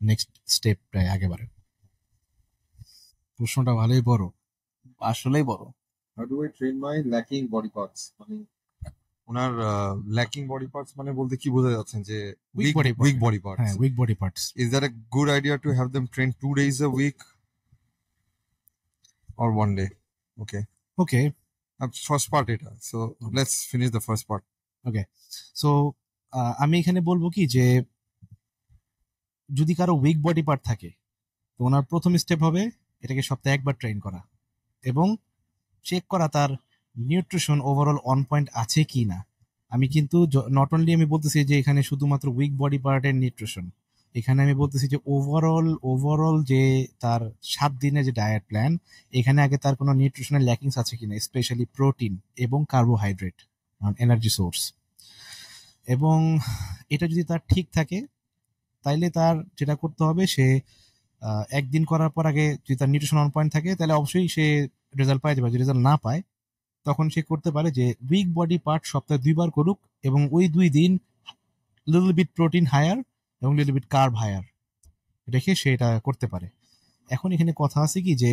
নেক্সট স্টেপটায় আগে বাড়েন প্রশ্নটা ভালোই বড় আসলেই বড় how do train my lacking body মানে ওনার ল্যাকিং বডি পার্টস মানে বলতে কি বোঝা যাচ্ছে যে weak body weak body parts হ্যাঁ weak body parts is that a good idea to have them train two days a week or one day okay okay first part এটা so let's finish the first part okay so আমি এখানে বলবো কি যে যদি কারো week body part থাকে তো ওনার প্রথম স্টেপ হবে এটাকে সপ্তাহে একবার ট্রেন করা এবং চেক করা তার নিউট্রিশন ওভারঅল অন পয়েন্ট আছে কি না আমি কিন্তু নট অনলি আমি বলতেছি যে এখানে শুধুমাত্র উইক বডি পার্টের নিউট্রিশন এখানে আমি বলতেছি যে ওভারঅল ওভারঅল যে তার সাত দিনে যে ডায়েট প্ল্যান এখানে আগে তার কোনো নিউট্রিশনের ল্যাকিংস আছে কিনা স্পেশালি প্রোটিন এবং কার্বোহাইড্রেট এনার্জি সোর্স এবং এটা যদি তার ঠিক থাকে তাইলে তার যেটা করতে হবে সে একদিন করার পর আগে যদি তার নিউট্রিশন অন পয়েন্ট থাকে তাহলে অবশ্যই সে রেজাল্ট পায় যাবে যদি রেজাল্ট না পায় তখন সে করতে পারে যে উইক বডি পার্ট সপ্তাহে দুইবার করুক এবং ওই দুই দিন লিটল বিট প্রোটিন হায়ার এবং লিটল বিট কার্ব হায়ার রেখে সে এটা করতে পারে এখন এখানে কথা আছে কি যে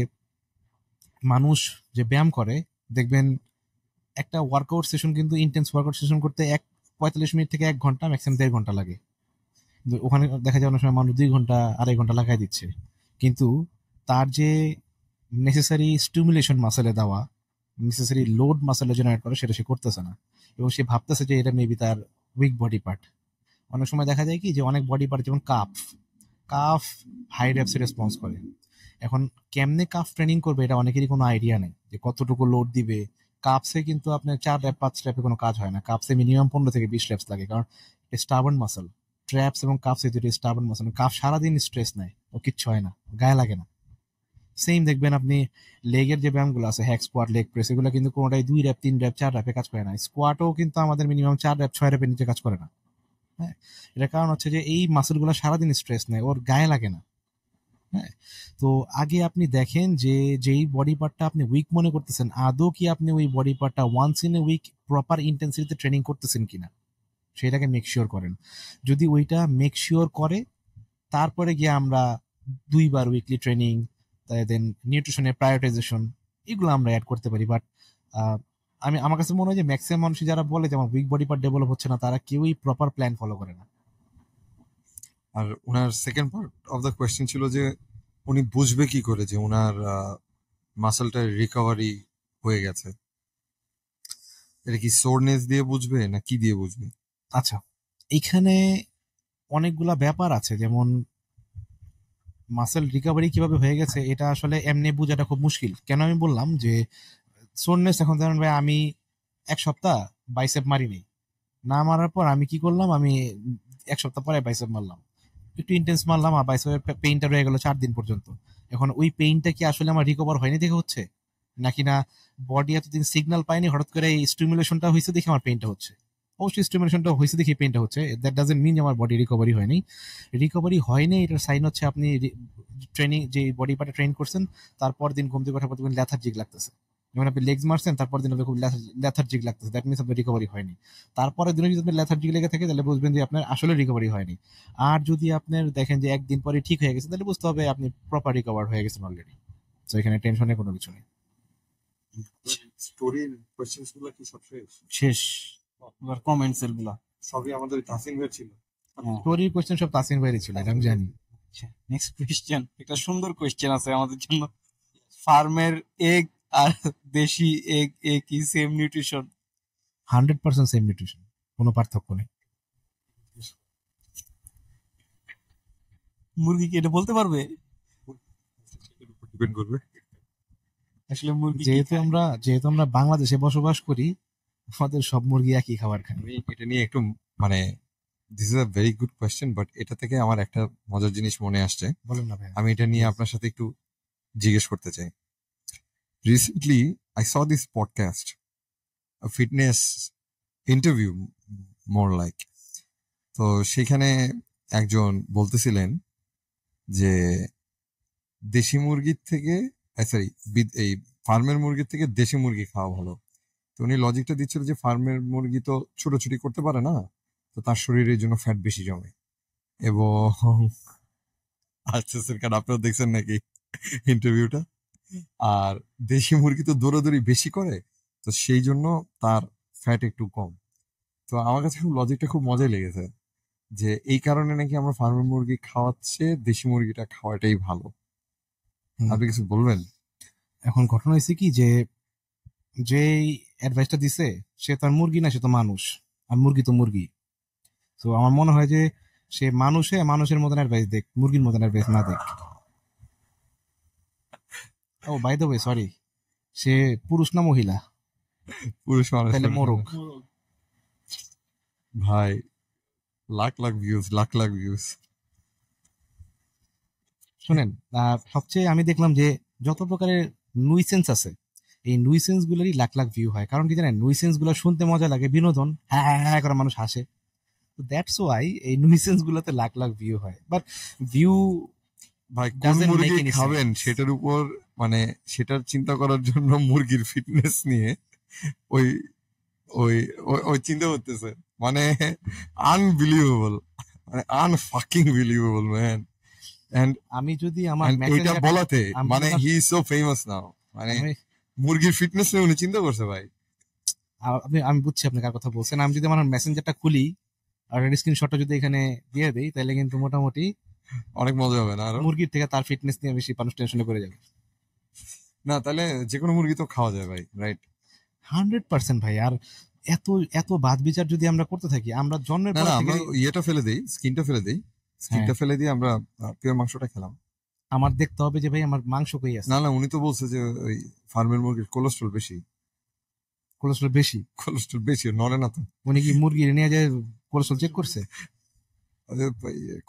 মানুষ যে ব্যায়াম করে দেখবেন একটা ওয়ার্কআউট সেশন কিন্তু ইন্টেন্স ওয়ার্কআউট সেশন করতে এক পঁয়তাল্লিশ মিনিট থেকে এক ঘন্টা ম্যাক্সিমাম দেড় ঘন্টা লাগে ওখানে দেখা যায় অনেক সময় মানুষ দুই ঘন্টা আড়াই ঘন্টা লাগাই দিচ্ছে কিন্তু তার যে নেসেসারি স্টিমুলেশন মাসেলে দেওয়া নেসেসারি লোড মাসেলে জেনারেট করে সেটা সে করতেছে না এবং সে ভাবতেছে যে এটা মেবি তার উইক বডি পার্ট অনেক সময় দেখা যায় কি যে অনেক বডি পার্ট যেমন কাফ কাফ হাই রেপসে রেসপন্স করে এখন কেমনে কাফ ট্রেনিং করবে এটা অনেকেরই কোনো আইডিয়া নেই যে কতটুকু লোড দিবে কাপসে কিন্তু আপনার চার র্যাপ পাঁচ র্যাপে কোনো কাজ হয় না কাপসে মিনিমাম পনেরো থেকে বিশ র্যাপস লাগে কারণ স্টাবন মাসেল ট্র্যাপস এবং কাফ এই দুটি স্টাবন মাসেল কাফ সারাদিন স্ট্রেস নেয় ও কিচ্ছু হয় না গায়ে লাগে না সেম দেখবেন আপনি লেগের যে ব্যায়ামগুলো আছে হ্যাক স্কোয়াট লেগ প্রেস এগুলো কিন্তু কোনোটাই দুই র্যাপ তিন র্যাপ চার র্যাপে কাজ করে না স্কোয়াটও কিন্তু আমাদের মিনিমাম চার র্যাপ ছয় র্যাপের নিচে কাজ করে না হ্যাঁ এটার কারণ হচ্ছে যে এই মাসেলগুলো সারাদিন স্ট্রেস নেয় ওর গায়ে লাগে না হ্যাঁ তো আগে আপনি দেখেন যে যেই বডি পার্টটা আপনি উইক মনে করতেছেন আদৌ কি আপনি ওই বডি পার্টটা once in a week proper ইন্টেন্সিটিতে ট্রেনিং করতেছেন কিনা সেটাকে মেক শিওর করেন যদি ওইটা মেক শিওর করে তারপরে গিয়ে আমরা দুইবার উইকলি ট্রেনিং দেন নিউট্রিশনের প্রায়োরিটাইজেশন এগুলো আমরা অ্যাড করতে পারি বাট আমি আমার কাছে মনে হয় যে ম্যাক্সিমাম মানুষ যারা বলে যে আমার উইক বডি পার্ট ডেভেলপ হচ্ছে না তারা কেউই প্রপার প্ল্যান ফলো করে না আর ওনার second part of the question ছিল যে উনি বুঝবে কি করে যে ওনার মাসেলটার রিকভারি হয়ে গেছে এটা কি সোরনেস দিয়ে বুঝবে না কি দিয়ে বুঝবে আচ্ছা এখানে অনেকগুলা ব্যাপার আছে যেমন মাসেল রিকভারি কিভাবে হয়ে গেছে এটা আসলে এমনি বোঝাটা খুব মুশকিল কেন আমি বললাম যে সোননেস এখন জানেন ভাই আমি এক সপ্তাহ বাইসেপ মারিনি না মারার পর আমি কি করলাম আমি এক সপ্তাহ পরে বাইসেপ মারলাম একটু ইন্টেন্স মারলাম আর বাইসেপের পেইনটা রয়ে গেল চার দিন পর্যন্ত এখন ওই পেইনটা কি আসলে আমার রিকভার হয়নি দেখে হচ্ছে নাকি না বডি এতদিন সিগনাল পায়নি হঠাৎ করে এই স্টিমুলেশনটা হয়েছে দেখে আমার পেইনটা হচ্ছে অবশ্যই স্টিমুলেশনটা হয়েছে দেখি পেনটা হচ্ছে দ্যাট ডাজেন্ট মিন আমার বডি রিকভারি হয়নি রিকভারি হয়নি এটার সাইন হচ্ছে আপনি ট্রেনিং যে বডি পার্টে ট্রেন করছেন তারপর দিন ঘুম থেকে ওঠার পর দেখবেন ল্যাথার্জিক লাগতেছে যেমন আপনি লেগস মারছেন তারপর দিন খুব ল্যাথার্জিক লাগতেছে দ্যাট মিনস আপনার রিকভারি হয়নি তারপরে দিনে যদি ল্যাথার ল্যাথার্জিক লেগে থাকে তাহলে বুঝবেন যে আপনার আসলে রিকভারি হয়নি আর যদি আপনার দেখেন যে একদিন পরে ঠিক হয়ে গেছে তাহলে বুঝতে হবে আপনি প্রপার রিকভার হয়ে গেছেন অলরেডি তো এখানে টেনশনের কোনো কিছু নেই স্টোরির কোশ্চেনগুলো কি সব শেষ শেষ আপনার কমেন্ট সেলগুলা সবই আমাদের তাসিন ভাই ছিল স্টোরি হ্যাঁ, কোশ্চেন সব তাসিন ভাইয়েরই ছিল আমি জানি আচ্ছা নেক্সট কোশ্চেন একটা সুন্দর কোশ্চেন আছে আমাদের জন্য ফার্মের এগ আর দেশি এগ এ কি same nutrition hundred percent same nutrition কোনো পার্থক্য নেই মুরগি কি এটা বলতে পারবে ডিপেন্ড করবে আসলে মুরগি যেহেতু আমরা যেহেতু আমরা বাংলাদেশে বসবাস করি আমাদের সব মুরগি একই খাবার খায় আমি এটা নিয়ে একটু মানে this is a very good question but এটা থেকে আমার একটা মজার জিনিস মনে আসছে বলুন না ভাই আমি এটা নিয়ে আপনার সাথে একটু জিজ্ঞেস করতে চাই recently I saw this podcast fitness interview more like তো সেখানে একজন বলতেছিলেন যে দেশি মুরগির থেকে সরি এই ফার্মের মুরগির থেকে দেশি মুরগি খাওয়া ভালো তো উনি লজিকটা দিচ্ছিল যে ফার্মের মুরগি তো ছোটোছুটি করতে পারে না তো তার শরীরের জন্য ফ্যাট বেশি জমে এবং আচ্ছা স্যার আপনারা দেখছেন নাকি ইন্টারভিউটা আর দেশি মুরগি তো দৌড়াদৌড়ি বেশি করে তো সেই জন্য তার ফ্যাট একটু কম তো আমার কাছে লজিকটা খুব মজাই লেগেছে যে এই কারণে নাকি আমরা ফার্মের মুরগি খাওয়াচ্ছে দেশি মুরগিটা খাওয়াটাই ভালো আপনি কিছু বলবেন এখন ঘটনা হয়েছে কি যে যে অ্যাডভাইসটা দিছে সে তো আর মুরগি না সে তো মানুষ আর মুরগি তো মুরগি তো আমার মনে হয় যে সে মানুষে মানুষের মতন অ্যাডভাইস দেখ মুরগির মতন অ্যাডভাইস না দেখ ও বাই দ্য ওয়ে সরি সে পুরুষ না মহিলা পুরুষ মানুষ তাহলে মোরগ ভাই লাখ লাখ ভিউজ লাখ লাখ ভিউজ শুনেন সবচেয়ে আমি দেখলাম যে যত প্রকারের নুইসেন্স আছে এই নুইসেন্সগুলোরই লাখ লাখ ভিউ হয় কারণ কি জানেন নুইসেন্সগুলো শুনতে মজা লাগে বিনোদন হ্যাঁ হ্যাঁ, হ্যাঁ করে মানুষ হাসে তো দ্যাটস ওয়াই এই নুইসেন্সগুলোতে লাখ লাখ ভিউ হয় বাট ভিউ খাবেন সেটার উপর মানে সেটার চিন্তা করার জন্য মুরগির ফিটনেস নিয়ে ওই ওই ওই চিন্তা করতেছে মানে আনবিলিভেবল মানে আনফাকিং বিলিভেবল ম্যান এন্ড আমি যদি আমার এটা বলাতে মানে he is so famous now মানে মুরগির ফিটনেস নিয়ে উনি চিন্তা করছে ভাই আপনি আমি বুঝছি আপনি কার কথা বলছেন আমি যদি আমার মেসেঞ্জারটা খুলি আর স্ক্রিনশটটা যদি এখানে দিয়ে দেই তাহলে কিন্তু মোটামুটি অনেক মজা হবে না মুরগির থেকে তার ফিটনেস নিয়ে বেশি মানুষ টেনশনে করে যাবে না তাহলে যে কোনো মুরগি তো খাওয়া যায় ভাই রাইট হান্ড্রেড পার্সেন্ট ভাই আর এত এত বাদ বিচার যদি আমরা করতে থাকি আমরা জন্মের পর আমরা ইয়েটা ফেলে দেই স্কিনটা ফেলে দেই স্কিনটা হ্যাঁ। ফেলে দিয়ে আমরা পিওর মাংসটা খেলাম আমার দেখতে হবে যে ভাই আমার মাংস কই আছে না না উনি তো বলছে যে ওই ফার্মের মুরগির কোলেস্ট্রল বেশি কোলেস্ট্রল বেশি কোলেস্ট্রল বেশি নরে না তো উনি কি মুরগি নিয়ে যায় কোলেস্ট্রল চেক করছে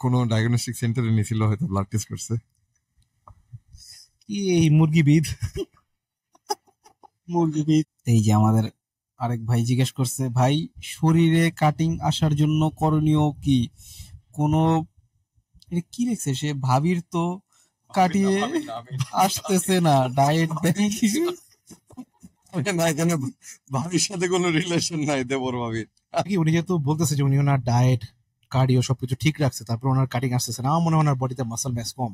কোনো ডায়াগনস্টিক সেন্টারে নিয়েছিল হয়তো ব্লাড টেস্ট করছে কি এই মুরগিবিদ মুরগিবিদ এই যে আমাদের আরেক ভাই জিজ্ঞেস করছে ভাই শরীরে কাটিং আসার জন্য করণীয় কি কোনো কি লিখছে সে ভাবির তো কাটিয়ে আসতেছে না ডায়েট দেখি না এখানে ভাবির সাথে কোনো রিলেশন নাই দেবর ভাবির উনি যেহেতু বলতেছে যে উনি ওনার ডায়েট কার্ডিও সবকিছু ঠিক রাখছে তারপর ওনার কাটিং আসতেছে না মনে হয় ওনার বডিতে মাসল ম্যাস কম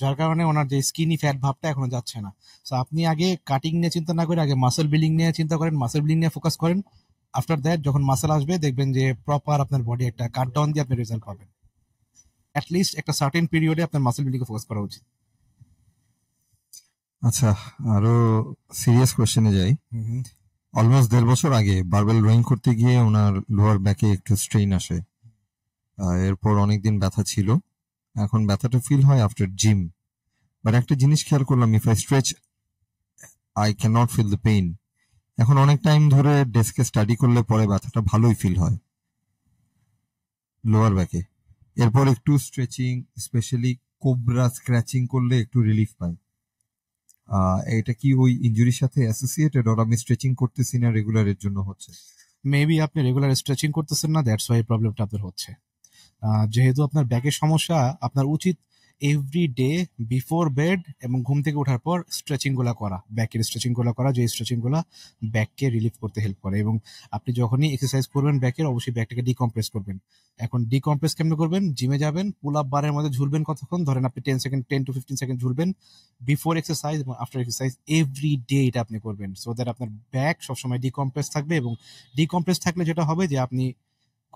যার কারণে ওনার যে স্কিনি ফ্যাট ভাবটা এখনো যাচ্ছে না সো আপনি আগে কাটিং নিয়ে চিন্তা না করে আগে মাসল বিল্ডিং নিয়ে চিন্তা করেন মাসল বিল্ডিং নিয়ে ফোকাস করেন আফটার দ্যাট যখন মাসল আসবে দেখবেন যে প্রপার আপনার বডি একটা কাট ডাউন দিয়ে আপনি রেজাল্ট পাবেন অ্যাটলিস্ট একটা সার্টেন পিরিয়ডে আপনার মাসেল বিল্ডিংয়ে ফোকাস করা উচিত আচ্ছা আরো সিরিয়াস কোশ্চেনে যাই অলমোস্ট দেড় বছর আগে বারবেল রোয়িং করতে গিয়ে ওনার লোয়ার ব্যাকে একটু স্ট্রেইন আসে এরপর অনেকদিন ব্যথা ছিল এখন ব্যথাটা ফিল হয় আফটার জিম বাট একটা জিনিস খেয়াল করলাম if I stretch I can not feel the pain এখন অনেক টাইম ধরে ডেস্কে স্টাডি করলে পরে ব্যথাটা ভালোই ফিল হয় লোয়ার ব্যাকে এরপর একটু স্ট্রেচিং স্পেশালি কোবরা স্ক্র্যাচিং করলে একটু রিলিফ পাই এটা কি ওই ইনজুরির সাথে অ্যাসোসিয়েটেড অর আমি স্ট্রেচিং করতেছি না রেগুলারের জন্য হচ্ছে মেবি আপনি রেগুলার স্ট্রেচিং করতেছেন না দ্যাটস ওয়াই প্রবলেমটা আপনার হচ্ছে যেহেতু আপনার ব্যাকের সমস্যা আপনার উচিত এভরি ডে বিফোর বেড এবং ঘুম থেকে ওঠার পর স্ট্রেচিংগুলো করা ব্যাকের স্ট্রেচিংগুলো করা যে স্ট্রেচিংগুলো ব্যাককে রিলিফ করতে হেল্প করে এবং আপনি যখনই এক্সারসাইজ করবেন ব্যাকের অবশ্যই ব্যাকটাকে ডিকম্প্রেস করবেন এখন ডিকম্প্রেস কেমন করবেন জিমে যাবেন পুল আপ বারের মধ্যে ঝুলবেন কতক্ষণ ধরেন আপনি ten second ten to fifteen second ঝুলবেন বিফোর এক্সারসাইজ এবং আফটার এক্সারসাইজ এভরি ডে এটা আপনি করবেন সো দ্যাট আপনার ব্যাক সবসময় ডিকম্প্রেস থাকবে এবং ডিকম্প্রেস থাকলে যেটা হবে যে আপনি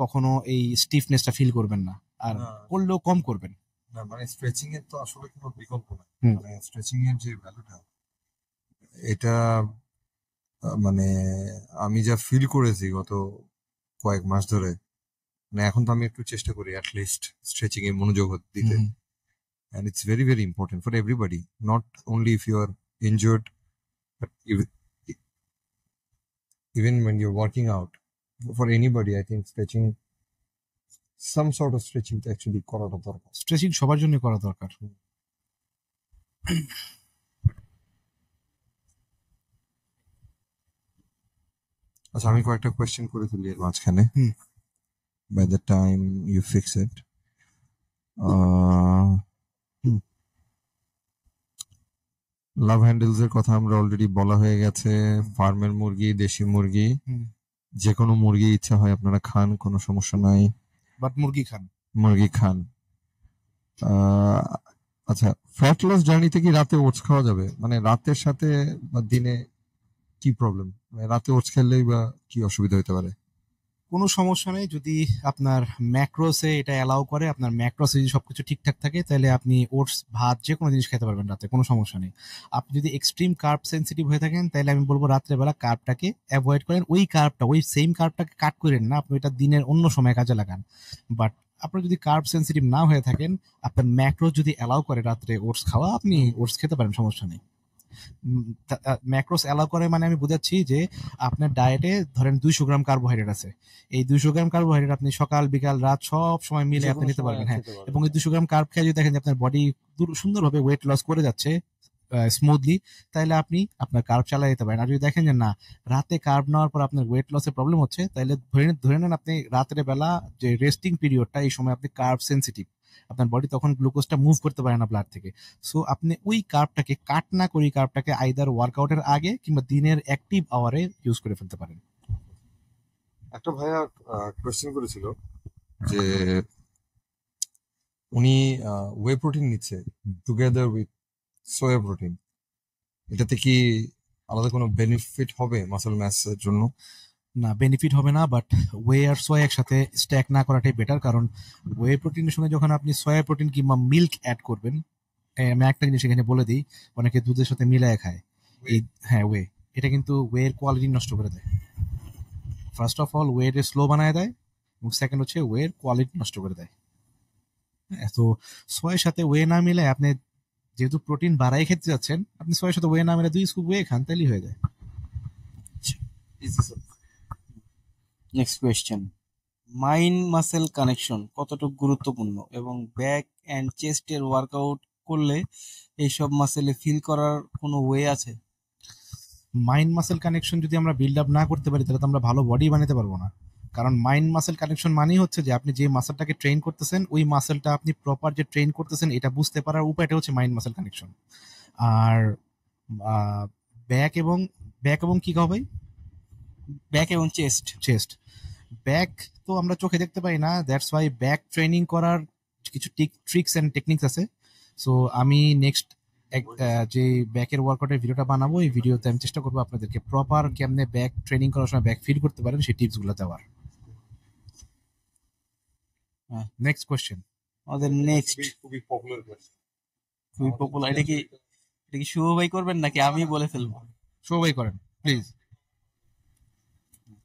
কখনো এই স্টিফনেসটা ফিল করবেন না আর করলেও কম করবেন না মানে স্ট্রেচিং এর তো আসলে কোনো বিকল্প নাই মানে স্ট্রেচিং এর যে ভ্যালুটা এটা মানে আমি যা ফিল করেছি গত কয়েক মাস ধরে মানে এখন তো আমি একটু চেষ্টা করি অ্যাট লিস্ট স্ট্রেচিং এ মনোযোগ দিতে and it's very very important for everybody not only if you are injured even when you're working out for anybody I think stretching some sort of stretching তো অ্যাকচুয়ালি করাটা দরকার stretching সবার জন্য করা দরকার আচ্ছা আমি কয়েকটা কোয়েশ্চেন করে তুলি এর মাঝখানে by the time you fix it love handles এর কথা আমরা অলরেডি বলা হয়ে গেছে ফার্মের মুরগি দেশি মুরগি যে কোনো মুরগি ইচ্ছা হয় আপনারা খান কোনো সমস্যা নাই বাট মুরগি খান মুরগি খান আচ্ছা ফ্যাট লস জার্নিতে কি রাতে ওটস খাওয়া যাবে মানে রাতের সাথে বা দিনে কি প্রবলেম মানে রাতে ওটস খেললেই বা কি অসুবিধা হতে পারে কোনো সমস্যা নেই যদি আপনার ম্যাক্রোসে এটা অ্যালাউ করে আপনার ম্যাক্রোসে যদি সবকিছু ঠিকঠাক থাকে তাহলে আপনি ওটস ভাত যে কোনো জিনিস খেতে পারবেন রাতে কোনো সমস্যা নেই আপনি যদি এক্সট্রিম কার্প সেন্সিটিভ হয়ে থাকেন তাহলে আমি বলবো রাত্রেবেলা কার্পটাকে অ্যাভয়েড করেন ওই কার্পটা ওই সেম কার্বটাকে কাট করেন না আপনি এটা দিনের অন্য সময় কাজে লাগান বাট আপনার যদি কার্প সেন্সিটিভ না হয়ে থাকেন আপনার ম্যাক্রো যদি অ্যালাউ করে রাত্রে ওটস খাওয়া আপনি ওটস খেতে পারেন সমস্যা নেই ম্যাক্রোস অ্যালাউ করে মানে আমি বোঝাচ্ছি যে আপনার ডায়েটে ধরেন দুইশো গ্রাম কার্বোহাইড্রেট আছে এই দুইশো গ্রাম কার্বোহাইড্রেট আপনি সকাল বিকাল রাত সব সময় মিলে আপনি নিতে পারবেন হ্যাঁ এবং এই দুশো গ্রাম কার্ব খেয়ে যদি দেখেন যে আপনার বডি সুন্দরভাবে ওয়েট লস করে যাচ্ছে স্মুথলি তাহলে আপনি আপনার কার্ব চালাই যেতে পারেন আর যদি দেখেন যে না রাতে কার্ভ নেওয়ার পর আপনার ওয়েট লসের প্রবলেম হচ্ছে তাহলে ধরে ধরে নেন আপনি রাতের বেলা যে রেস্টিং পিরিয়ডটা এই সময় আপনি কার্ব সেন্সিটিভ আপনার বডি তখন গ্লুকোজটা মুভ করতে পারে না ব্লাড থেকে সো আপনি ওই কার্পটাকে কাট না করে কার্পটাকে আইদার ওয়ার্কআউটের আগে কিংবা দিনের অ্যাক্টিভ আওয়ারে ইউজ করে ফেলতে পারেন একটা ভাইয়া কোয়েশ্চেন করেছিল হ্যাঁ। যে উনি ওয়ে প্রোটিন নিচ্ছে টুগেদার উইথ সোয়া প্রোটিন এটাতে কি আলাদা কোনো বেনিফিট হবে মাসেল ম্যাসের জন্য না বেনিফিট হবে না বাট ওয়ে আর সয়া একসাথে স্ট্যাক না করাটাই বেটার কারণ ওয়ে প্রোটিনের সঙ্গে যখন আপনি সয়া প্রোটিন কিংবা মিল্ক অ্যাড করবেন আমি একটা জিনিস এখানে বলে দিই অনেকে দুধের সাথে মিলায় খায় এই হ্যাঁ ওয়ে এটা কিন্তু ওয়ের কোয়ালিটি নষ্ট করে দেয় first of all whey slow বানায় দেয় এবং সেকেন্ড হচ্ছে ওয়ের কোয়ালিটি নষ্ট করে দেয় হ্যাঁ, তো সয়ের সাথে ওয়ে না মিলে আপনি যেহেতু প্রোটিন বাড়াই খেতে যাচ্ছেন আপনি সয়ের সাথে ওয়ে না মিলে দুই স্কুপ ওয়ে খান তাহলেই হয়ে যায় next question mind muscle connection কতটুকু গুরুত্বপূর্ণ এবং ব্যাক অ্যান্ড চেস্টের ওয়ার্কআউট করলে এইসব মাসেলে ফিল করার কোনো ওয়ে আছে মাইন্ড মাসেল কানেকশন যদি আমরা বিল্ড আপ না করতে পারি তাহলে তো আমরা ভালো বডি বানাতে পারবো না কারণ মাইন্ড মাসেল কানেকশন মানেই হচ্ছে যে আপনি যে মাসেলটাকে ট্রেন করতেছেন ওই মাসেলটা আপনি প্রপার যে ট্রেন করতেছেন এটা বুঝতে পারার উপায়টা হচ্ছে মাইন্ড মাসেল কানেকশন আর ব্যাক এবং ব্যাক এবং কী হবে ব্যাক এবং চেস্ট চেস্ট ব্যাক তো আমরা চোখে দেখতে পাই না দ্যাটস ওয়াই ব্যাক ট্রেনিং করার কিছু ট্রিক্স অ্যান্ড টেকনিক্স আছে সো আমি নেক্সট যে ব্যাকের ওয়ার্কআউটের ভিডিওটা বানাবো এই ভিডিওতে আমি চেষ্টা করবো আপনাদেরকে প্রপার কেমনে ব্যাক ট্রেনিং করার সময় ব্যাক ফিল করতে পারেন সেই টিপসগুলো দেওয়ার নেক্সট কোয়েশ্চেন আমাদের নেক্সট খুবই পপুলার কোয়েশ্চেন খুবই পপুলার এটা কি এটা কি শুভ ভাই করবেন নাকি আমি বলে ফেলবো শুভ ভাই করেন প্লিজ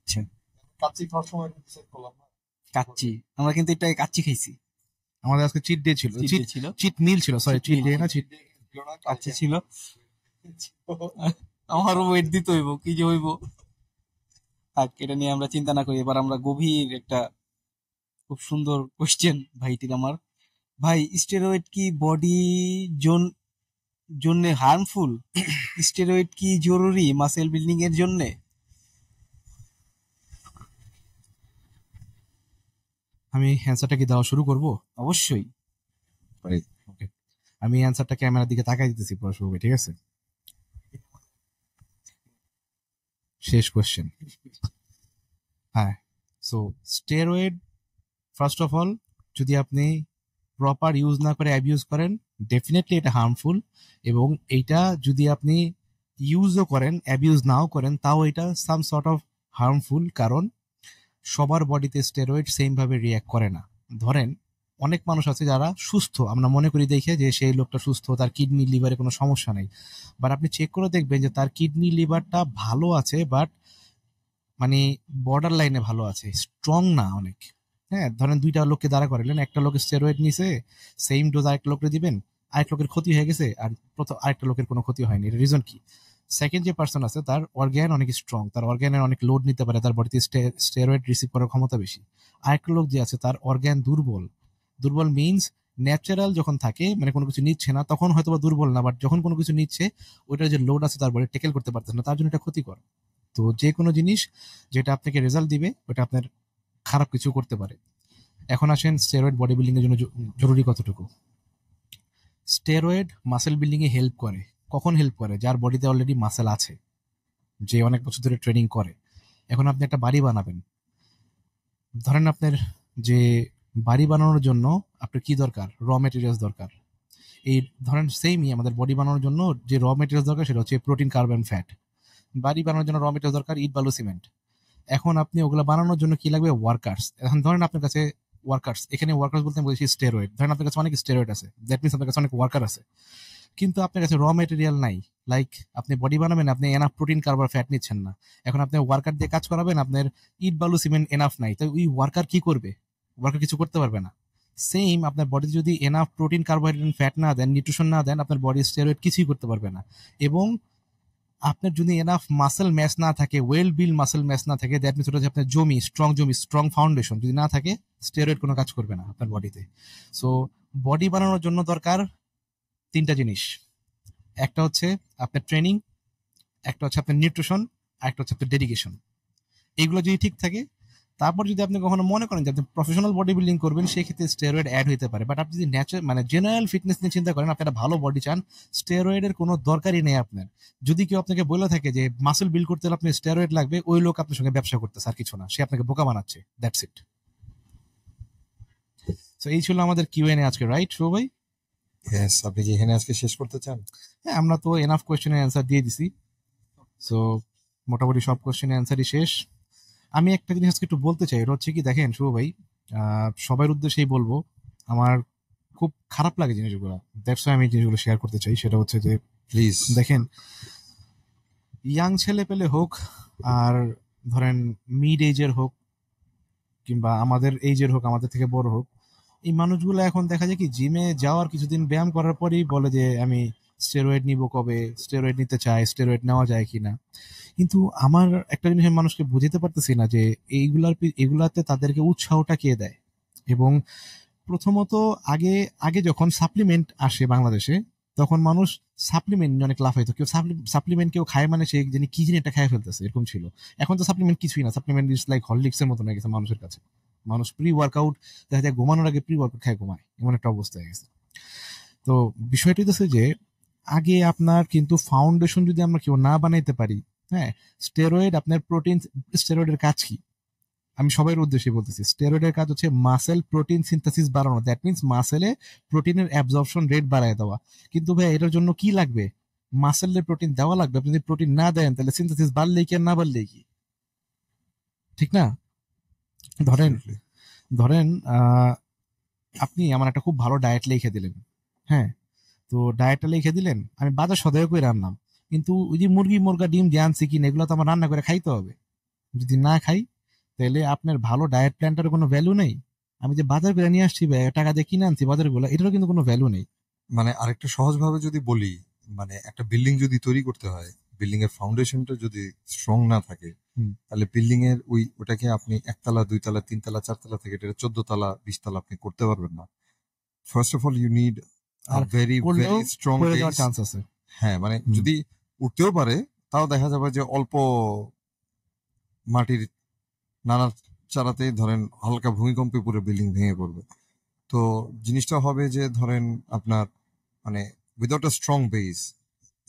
আচ্ছা কাচ্চি খাওয়ার সময় করলাম কাচ্চি আমরা কিন্তু এটা কাচ্চি খাইছি আমাদের আজকে চিট ডে ছিল চিট ছিল চিট মিল ছিল সরি চিট ডে না চিট ডে কাচ্চি ছিল আমারও ওয়েট দিত হইব কি যে হইব থাক এটা নিয়ে আমরা চিন্তা না করি এবার আমরা গভীর একটা খুব সুন্দর কোশ্চেন ভাইটির আমার ভাই স্টেরয়েড কি বডি জোন জন্য হার্মফুল স্টেরয়েড কি জরুরি মাসেল বিল্ডিং এর জন্যে আমি অ্যান্সারটা কি দেওয়া শুরু করব অবশ্যই ওকে আমি অ্যান্সারটা ক্যামেরার দিকে তাকাই দিতেছি পরশুভাবে ঠিক আছে শেষ কোয়েশ্চেন হ্যাঁ so steroid first of all যদি আপনি প্রপার ইউজ না করে অ্যাবিউজ করেন ডেফিনেটলি এটা হার্মফুল এবং এইটা যদি আপনি ইউজও করেন অ্যাবিউজ নাও করেন তাও এটা সাম সর্ট অফ হার্মফুল কারণ সবার বডিতে স্টেরয়েড সেমভাবে রিয়্যাক্ট করে না ধরেন অনেক মানুষ আছে যারা সুস্থ আমরা মনে করি দেখে যে সেই লোকটা সুস্থ তার কিডনি লিভারে কোনো সমস্যা নেই বাট আপনি চেক করে দেখবেন যে তার কিডনি লিভারটা ভালো আছে বাট মানে বর্ডার লাইনে ভালো আছে স্ট্রং না অনেক হ্যাঁ ধরেন দুইটা লোককে দাঁড়া করালেন একটা লোকের স্টেরয়েড নিছে সেম ডোজ আরেকটা লোককে দিবেন আরেক লোকের ক্ষতি হয়ে গেছে আর প্রথম আরেকটা লোকের কোনো ক্ষতি হয়নি এটা রিজন কি সেকেন্ড যে পার্সন আছে তার অর্গ্যান অনেক স্ট্রং তার অর্গ্যানের অনেক লোড নিতে পারে তার বডিতে স্টেরয়েড রিসিভ করার ক্ষমতা বেশি আরেকটা লোক যে আছে তার অর্গ্যান দুর্বল দুর্বল মিনস ন্যাচারাল যখন থাকে মানে কোনো কিছু নিচ্ছে না তখন হয়তো বা দুর্বল না বাট যখন কোনো কিছু নিচ্ছে ওইটার যে লোড আছে তার বডি টেকেল করতে পারতেছে না তার জন্য এটা ক্ষতিকর তো যে কোনো জিনিস যেটা আপনাকে রেজাল্ট দিবে ওটা আপনার খারাপ কিছু করতে পারে এখন আসেন স্টেরয়েড বডি বিল্ডিংয়ের জন্য জরুরি কতটুকু স্টেরয়েড মাসেল বিল্ডিংয়ে হেল্প করে কখন হেল্প করে যার বডিতে অলরেডি মাসেল আছে যে অনেক বছর ধরে ট্রেনিং করে এখন আপনি একটা বাড়ি বানাবেন ধরেন আপনার যে বাড়ি বানানোর জন্য আপনার কি দরকার র মেটেরিয়ালস দরকার এই ধরেন সেমই আমাদের বডি বানানোর জন্য যে র মেটেরিয়ালস দরকার সেটা হচ্ছে প্রোটিন কার্বন ফ্যাট বাড়ি বানানোর জন্য র মেটেরিয়ালস দরকার ইট বালু সিমেন্ট এখন আপনি ওগুলো বানানোর জন্য কি লাগবে ওয়ার্কার্স এখন ধরেন আপনার কাছে ওয়ার্কার্স এখানে ওয়ার্কার্স বলতে বলছি স্টেরয়েড ধরেন আপনার কাছে অনেক স্টেরয়েড আছে দ্যাট মিনস আপনার কাছে অনেক ওয়ার্কার আছে কিন্তু আপনার কাছে র মেটেরিয়াল নাই লাইক আপনি বডি বানাবেন আপনি এনাফ প্রোটিন কারবার ফ্যাট নিচ্ছেন না এখন আপনি ওয়ার্কার দিয়ে কাজ করাবেন আপনার ইট বালু সিমেন্ট এনাফ নাই তাই ওই ওয়ার্কার কি করবে ওয়ার্কার কিছু করতে পারবে না সেম আপনার বডিতে যদি এনাফ প্রোটিন কার্বোহাইড্রেট ফ্যাট না দেন নিউট্রিশন না দেন আপনার বডি স্টেরয়েড কিছুই করতে পারবে না এবং আপনার যদি এনাফ মাসেল ম্যাচ না থাকে ওয়েল বিল মাসেল ম্যাচ না থাকে দ্যাট মিনস ওটা আপনার জমি স্ট্রং জমি স্ট্রং ফাউন্ডেশন যদি না থাকে স্টেরয়েড কোনো কাজ করবে না আপনার বডিতে সো বডি বানানোর জন্য দরকার তিনটা জিনিস একটা হচ্ছে আপনার ট্রেনিং একটা হচ্ছে আপনার নিউট্রিশন আর একটা হচ্ছে আপনার ডেডিকেশন এইগুলো যদি ঠিক থাকে তারপর যদি আপনি কখনো মনে করেন যে আপনি প্রফেশনাল বডি বিল্ডিং করবেন সেক্ষেত্রে স্টেরয়েড অ্যাড হতে পারে বাট আপনি যদি ন্যাচার মানে জেনারেল ফিটনেস নিয়ে চিন্তা করেন আপনি একটা ভালো বডি চান স্টেরয়েডের কোনো দরকারই নেই আপনার যদি কেউ আপনাকে বলে থাকে যে মাসেল বিল্ড করতে হলে আপনার স্টেরয়েড লাগবে ওই লোক আপনার সঙ্গে ব্যবসা করতেছে আর কিছু না সে আপনাকে বোকা বানাচ্ছে দ্যাটস ইট সো এই ছিল আমাদের কিউএনএ আজকে রাইট শুভ ভাই ইয়েস আপনি কি এখানে আজকে শেষ করতে চান হ্যাঁ আমরা তো এনাফ কোয়েশ্চেনের অ্যান্সার দিয়ে দিছি সো মোটামুটি সব কোয়েশ্চেনের অ্যান্সারই শেষ আমি একটা জিনিস আজকে একটু বলতে চাই এটা হচ্ছে কি দেখেন শুভ ভাই সবার উদ্দেশ্যেই বলবো আমার খুব খারাপ লাগে জিনিসগুলো দ্যাটস আমি জিনিসগুলো শেয়ার করতে চাই সেটা হচ্ছে যে প্লিজ দেখেন ইয়াং ছেলে পেলে হোক আর ধরেন মিড এজের হোক কিংবা আমাদের এইজের হোক আমাদের থেকে বড় হোক এই মানুষগুলো এখন দেখা যায় কি জিমে যাওয়ার কিছুদিন ব্যায়াম করার পরেই বলে যে আমি স্টেরয়েড নিব কবে স্টেরয়েড নিতে চাই স্টেরয়েড নেওয়া যায় কি না কিন্তু আমার একটা জিনিস মানুষকে বুঝতে পারতেছি না যে এইগুলার এগুলাতে তাদেরকে উৎসাহটা কে দেয় এবং প্রথমত আগে আগে যখন সাপ্লিমেন্ট আসে বাংলাদেশে তখন মানুষ সাপ্লিমেন্ট অনেক লাভ হইতো কেউ সাপ্লিমেন্ট কেউ খায় মানে সে যিনি কি জিনিস এটা খায় ফেলতেছে এরকম ছিল এখন তো সাপ্লিমেন্ট কিছুই না সাপ্লিমেন্ট ইস লাইক হরলিক্সের মতো হয়ে গেছে মানুষের কাছে মানুষ প্রি ওয়ার্কআউট দেখা যায় ঘুমানোর আগে প্রি ওয়ার্কআউট খায় ঘুমায় এমন একটা অবস্থা হয়ে গেছে তো বিষয়টি হচ্ছে যে আগে আপনার কিন্তু ফাউন্ডেশন যদি আমরা কেউ না বানাইতে পারি হ্যাঁ স্টেরয়েড আপনার প্রোটিন স্টেরয়েডের কাজ কি আমি সবাইয়ের উদ্দেশ্যে বলতেছি স্টেরয়েডের কাজ হচ্ছে মাসেল প্রোটিন সিনথেসিস বাড়ানো দ্যাট মিনস মাসেলে প্রোটিনের অ্যাবজর্পশন রেট বাড়ায় দেওয়া কিন্তু ভাই এটার জন্য কি লাগবে মাসেলে প্রোটিন দেওয়া লাগবে আপনি যদি প্রোটিন না দেন তাহলে সিনথেসিস বাড়লেই কি আর না বাড়লেই কি ঠিক না ধরেন ধরেন আপনি আমার একটা খুব ভালো ডায়েট লিখে দিলেন হ্যাঁ তো ডায়েটটা লিখে দিলেন আমি বাজার সদয় করে রান্নাম কিন্তু ওই যে মুরগি মুরগা ডিম দিয়ে আনছি কিনা এগুলো তো আমার রান্না করে খাইতে হবে যদি না খাই তাহলে আপনার ভালো ডায়েট প্ল্যানটার কোনো ভ্যালু নেই আমি যে বাজার করে নিয়ে আসছি টাকা দিয়ে কিনে আনছি বাজার গুলো এটারও কিন্তু কোনো ভ্যালু নেই মানে আরেকটা সহজভাবে যদি বলি মানে একটা বিল্ডিং যদি তৈরি করতে হয় বিল্ডিং এর ফাউন্ডেশনটা যদি স্ট্রং না থাকে তাহলে বিল্ডিং এর ওই ওটাকে আপনি একতলা দুইতলা তিনতলা চারতলা থেকে এটা চোদ্দ তলা বিশ তলা আপনি করতে পারবেন না first of all you need very strong chance আছে হ্যাঁ মানে যদি উঠতেও পারে তাও দেখা যাবে যে অল্প মাটির নানা চারাতে ধরেন হালকা ভূমিকম্পে পুরো বিল্ডিং ভেঙে পড়বে তো জিনিসটা হবে যে ধরেন আপনার মানে without a strong base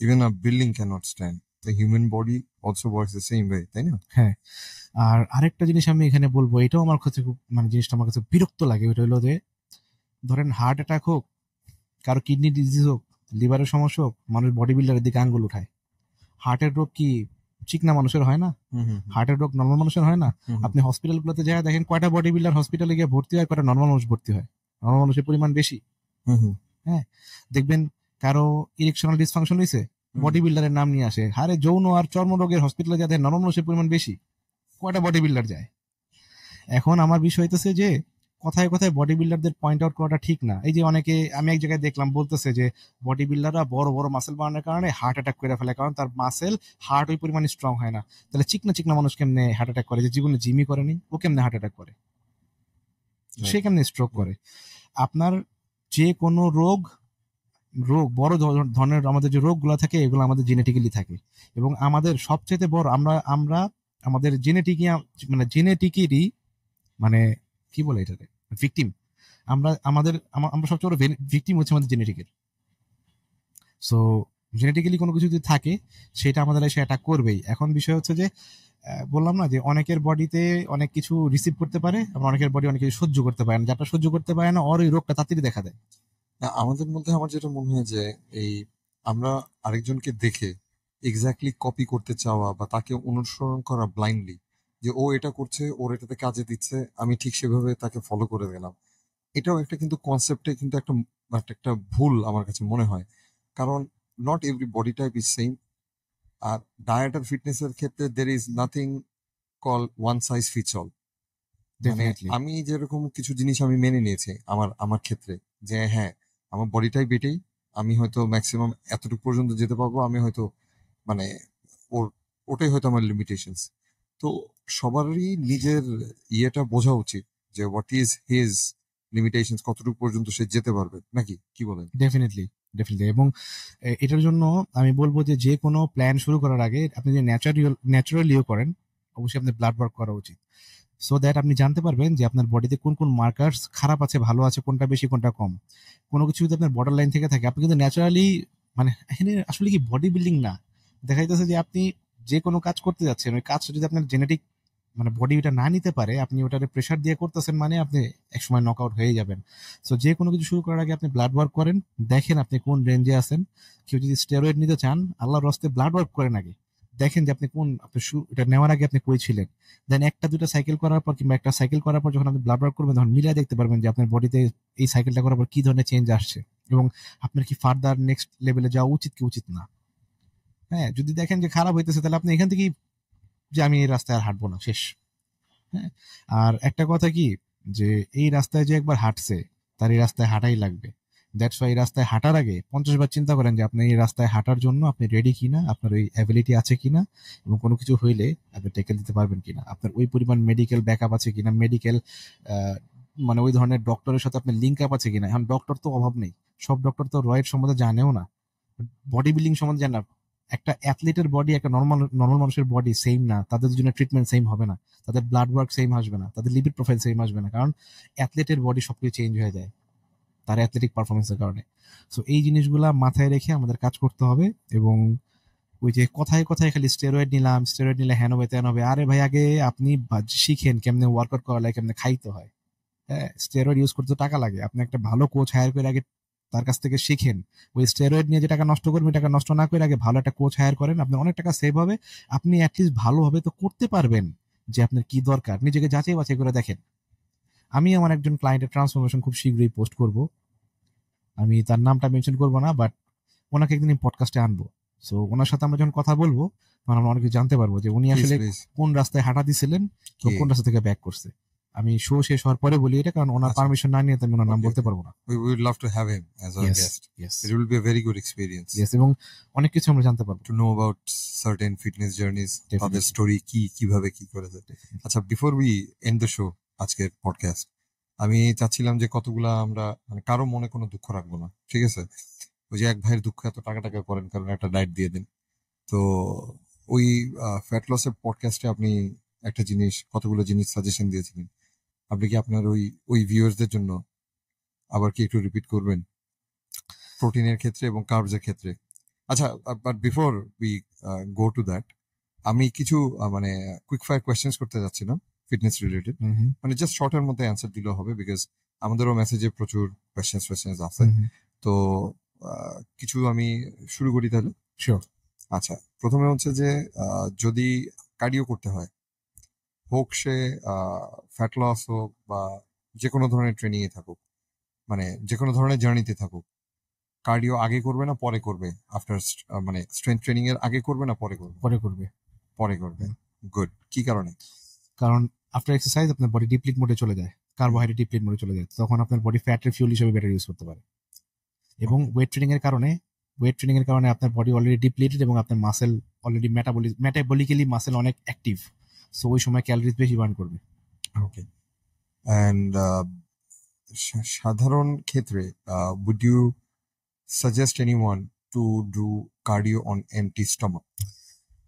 even a building can't stand the human body also works the same way তাই না হ্যাঁ আর আরেকটা জিনিস আমি এখানে বলবো এটাও আমার কাছে খুব মানে জিনিসটা আমার কাছে বিরক্ত লাগে ওইটা হলো যে ধরেন হার্ট অ্যাটাক হোক কারো কিডনি ডিজিজ হোক লিভারের সমস্যা হোক মানুষ বডি বিল্ডারের দিকে আঙ্গুল উঠায় হার্টের রোগ কি চিকনা মানুষের হয় না হার্টের রোগ নর্মাল মানুষের হয় না আপনি হসপিটাল গুলোতে যায় দেখেন কয়টা বডি বিল্ডার হসপিটালে গিয়ে ভর্তি হয় কয়টা নর্মাল মানুষ ভর্তি হয় নর্মাল মানুষের পরিমাণ বেশি হ্যাঁ দেখবেন কারো ইলেকশনাল ডিসফাংশন হয়েছে বডি বিল্ডারের নাম নিয়ে আসে হারে যৌন আর চর্মরোগের হসপিটালে যাদের রসের পরিমাণ বেশি কয়টা বডি বিল্ডার যায় এখন আমার বিষয় হইতেছে যে কথায় কথায় বডি বিল্ডারদের পয়েন্ট আউট করাটা ঠিক না এই যে অনেকে আমি এক জায়গায় দেখলাম বলতেছে যে বডি বিল্ডাররা বড় বড় মাসেল বানানোর কারণে হার্ট অ্যাটাক করে ফেলে কারণ তার মাসেল হার্ট ওই পরিমাণে স্ট্রং হয় না তাহলে চিকনা চিকনা মানুষ কেমনে হার্ট অ্যাটাক করে যে জীবনে জিমি করেনি ও কেমনে হার্ট অ্যাটাক করে সে কেমনে স্ট্রোক করে আপনার যে কোনো রোগ রোগ বড় ধরনের আমাদের যে রোগগুলো থাকে এগুলো আমাদের জেনেটিক্যালি থাকে এবং আমাদের সবচেয়ে বড় আমরা আমরা আমাদের জেনেটিক মানে জেনেটিকেরই মানে কি বলে এটাকে ভিকটিম আমরা আমাদের আমরা সবচেয়ে বড় ভিকটিম হচ্ছে আমাদের জেনেটিকের সো জেনেটিক্যালি কোনো কিছু যদি থাকে সেটা আমাদের এসে অ্যাটাক করবেই এখন বিষয় হচ্ছে যে বললাম না যে অনেকের বডিতে অনেক কিছু রিসিভ করতে পারে আবার অনেকের বডি অনেক কিছু সহ্য করতে পারে না যাটা সহ্য করতে পারে না ওর ওই রোগটা তাড়াতাড়ি দেখা দেয় আমাদের মধ্যে আমার যেটা মনে হয় যে এই আমরা আরেকজনকে দেখে এক্স্যাক্টলি কপি করতে চাওয়া বা তাকে অনুসরণ করা ব্লাইন্ডলি যে ও এটা করছে ওর এটাতে কাজে দিচ্ছে আমি ঠিক সেভাবে তাকে ফলো করে গেলাম এটাও একটা কিন্তু কনসেপ্টে কিন্তু একটা একটা ভুল আমার কাছে মনে হয় কারণ not every body type is same আর ডায়েট আর ফিটনেসের ক্ষেত্রে there is nothing call one size fits all আমি যেরকম কিছু জিনিস আমি মেনে নিয়েছি আমার আমার ক্ষেত্রে যে হ্যাঁ আমার বডিটাই বেটেই আমি হয়তো ম্যাক্সিমাম এতটুকু পর্যন্ত যেতে পারবো আমি হয়তো মানে ওর ওটাই হয়তো আমার লিমিটেশনস তো সবারই নিজের ইয়েটা বোঝা উচিত যে হোয়াট ইজ হিজ লিমিটেশনস কতটুকু পর্যন্ত সে যেতে পারবে নাকি কি বলেন ডেফিনেটলি ডেফিনেটলি এবং এটার জন্য আমি বলবো যে যে কোনো প্ল্যান শুরু করার আগে আপনি যে ন্যাচারাল ন্যাচারালিও করেন অবশ্যই আপনার ব্লাড ওয়ার্ক করা উচিত সো দ্যাট আপনি জানতে পারবেন যে আপনার বডিতে কোন কোন মার্কার্স খারাপ আছে ভালো আছে কোনটা বেশি কোনটা কম কোনো কিছু যদি আপনার বর্ডার লাইন থেকে থাকে আপনি কিন্তু ন্যাচারালি মানে এখানে আসলে কি বডি বিল্ডিং না দেখা যাচ্ছে যে আপনি যে কোনো কাজ করতে যাচ্ছেন ওই কাজটা যদি আপনার জেনেটিক মানে বডি ওটা না নিতে পারে আপনি ওটাকে প্রেশার দিয়ে করতেছেন মানে আপনি একসময় নক আউট হয়ে যাবেন সো যে কোনো কিছু শুরু করার আগে আপনি ব্লাড ওয়ার্ক করেন দেখেন আপনি কোন রেঞ্জে আছেন কেউ যদি স্টেরয়েড নিতে চান আল্লাহর রস্তে ব্লাড ওয়ার্ক করেন আগে দেখেন যে আপনি কোন আপনি এটা নেওয়ার আগে আপনি কই ছিলেন দেন একটা দুটা সাইকেল করার পর কিংবা একটা সাইকেল করার পর যখন আপনি ব্লাড করবেন তখন মিলিয়ে দেখতে পারবেন যে আপনার বডিতে এই সাইকেলটা করার পর কি ধরনের চেঞ্জ আসছে এবং আপনার কি ফার্দার নেক্সট লেভেলে যাওয়া উচিত কি উচিত না হ্যাঁ যদি দেখেন যে খারাপ হইতেছে তাহলে আপনি এখান থেকেই যে আমি এই রাস্তায় আর হাঁটবো না শেষ হ্যাঁ আর একটা কথা কি যে এই রাস্তায় যে একবার হাঁটছে তার এই রাস্তায় হাঁটাই লাগবে দ্যাটস ওয়াই রাস্তায় হাঁটার আগে পঞ্চাশ বার চিন্তা করেন যে আপনি এই রাস্তায় হাঁটার জন্য আপনি রেডি কিনা আপনার ওই অ্যাবিলিটি আছে কিনা এবং কোনো কিছু হইলে আপনি টেকেল দিতে পারবেন কিনা আপনার ওই পরিমাণ মেডিকেল ব্যাকআপ আছে কিনা মেডিকেল মানে ওই ধরনের ডক্টরের সাথে আপনার লিঙ্ক আপ আছে কিনা এখন ডক্টর তো অভাব নেই সব ডক্টর তো রয়ের সম্বন্ধে জানেও না বডি বিল্ডিং সম্বন্ধে জানে একটা অ্যাথলিটের বডি একটা নর্মাল নর্মাল মানুষের বডি সেম না তাদের জন্য ট্রিটমেন্ট সেম হবে না তাদের ব্লাড ওয়ার্ক সেম আসবে না তাদের লিপিড প্রোফাইল সেম আসবে না কারণ অ্যাথলেটের বডি সবকিছু চেঞ্জ হয়ে যায় তার অ্যাথলেটিক পারফরমেন্সের কারণে সো এই জিনিসগুলো মাথায় রেখে আমাদের কাজ করতে হবে এবং ওই যে কথায় কথায় খালি স্টেরয়েড নিলাম স্টেরয়েড নিলে হ্যান হবে ত্যান হবে আরে ভাই আগে আপনি শিখেন কেমনে ওয়ার্কআউট করা লাগে কেমনে খাইতে হয় হ্যাঁ স্টেরয়েড ইউজ করতে টাকা লাগে আপনি একটা ভালো কোচ হায়ার করে আগে তার কাছ থেকে শিখেন ওই স্টেরয়েড নিয়ে যে টাকা নষ্ট করবেন টাকা নষ্ট না করে আগে ভালো একটা কোচ হায়ার করেন আপনি অনেক টাকা সেভ হবে আপনি অ্যাটলিস্ট ভালোভাবে তো করতে পারবেন যে আপনার কি দরকার নিজেকে যাচাই বাছাই করে দেখেন আমি আমার একজন ক্লায়েন্টের ট্রান্সফরমেশন খুব শীঘ্রই পোস্ট করব আমি তার নামটা মেনশন করব না বাট ওনাকে একদিন পডকাস্টে আনবো সো ওনার সাথে আমরা যখন কথা বলবো তখন আমরা অনেক কিছু জানতে পারবো যে উনি আসলে কোন রাস্তায় হাঁটা দিছিলেন কোন রাস্তা থেকে ব্যাক করছে আমি শো শেষ হওয়ার পরে বলি এটা কারণ ওনার পারমিশন আচ্ছা। না নিয়ে তো আমি ওনার নাম বলতে পারবো না we we'd love to have him as a guest yes it will be a very good experience yes এবং অনেক কিছু আমরা জানতে পারবো to know about certain fitness of the story কি কিভাবে কি করে আচ্ছা before we end the show আজকের পডকাস্ট আমি চাচ্ছিলাম যে কতগুলা আমরা মানে কারো মনে কোনো দুঃখ রাখবো না ঠিক আছে ওই যে এক ভাইয়ের দুঃখ এত টাকা টাকা করেন কারণ একটা ডায়েট দিয়ে দেন তো ওই ফ্যাট লসের পডকাস্টে আপনি একটা জিনিস কতগুলো জিনিস সাজেশন দিয়েছিলেন আপনি কি আপনার ওই ওই ভিউয়ার্সদের জন্য আবার কি একটু রিপিট করবেন প্রোটিনের ক্ষেত্রে এবং কার্বসের ক্ষেত্রে আচ্ছা but before we go to that আমি কিছু মানে কুইক ফায়ার কোয়েশ্চেন্স করতে যাচ্ছিলাম ফিটনেস রিলেটেড mm-hmm. মানে জাস্ট শর্টের মধ্যে অ্যান্সার দিলেও হবে বিকজ আমাদেরও মেসেজে প্রচুর কোয়েশ্চেন্স কোয়েশ্চেন্স আছে তো কিছু আমি শুরু করি তাহলে শিওর আচ্ছা প্রথমে হচ্ছে যে যদি কার্ডিও করতে হয় হোক সে ফ্যাট লস হোক বা যে কোনো ধরনের ট্রেনিংয়ে থাকুক মানে যে কোনো ধরনের জার্নিতে থাকুক কার্ডিও আগে করবে না পরে করবে আফটার মানে স্ট্রেংথ ট্রেনিং এর আগে করবে না পরে করবে পরে করবে পরে করবে গুড mm-hmm. কি কারণে কারণ আফটার এক্সারসাইজ আপনার বডি ডিপ্লিট মোডে চলে যায় কার্বোহাইড্রেট ডিপ্লিট মোডে চলে যায় তখন আপনার বডি ফ্যাটের ফিউল হিসেবে বেটার ইউজ করতে পারে এবং ওয়েট ট্রেনিং এর কারণে ওয়েট ট্রেনিং এর কারণে আপনার বডি অলরেডি ডিপ্লেটেড এবং আপনার মাসেল অলরেডি মেটাবলি মেটাবলিক্যালি মাসেল অনেক অ্যাক্টিভ সো ওই সময় ক্যালোরিজ বেশি বার্ন করবে ওকে অ্যান্ড uh, সাধারণ ক্ষেত্রে would you suggest anyone to do cardio on empty stomach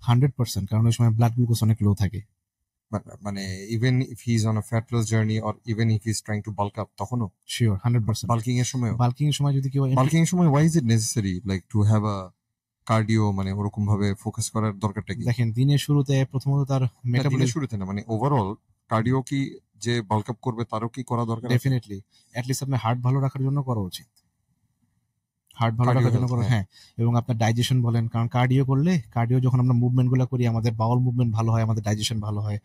hundred percent কারণ ওই সময় ব্লাড গ্লুকোজ অনেক লো থাকে মানে even if he is on a fat loss journey or even if is trying to bulk up তখনও sure hundred bulking এর সময় bulking এর সময় যদি কেউ বাল্কিং এর সময় why is it necessary like to have a cardio মানে ওরকম ভাবে ফোকাস করার দরকারটা কি দেখেন দিনের শুরুতে প্রথমত তার মেটাবলিজম শুরুতে না মানে ওভারঅল কার্ডিও কি যে বাল্ক আপ করবে তারও কি করা দরকার ডেফিনেটলি অ্যাট লিস্ট আপনার হার্ট ভালো রাখার জন্য করা উচিত হার্ট ভালো রাখার জন্য করে হ্যাঁ।, হ্যাঁ এবং আপনার ডাইজেশন বলেন কারণ কার্ডিও করলে কার্ডিও যখন আমরা মুভমেন্টগুলো করি আমাদের বাউল মুভমেন্ট ভালো হয় আমাদের ডাইজেশন ভালো হয়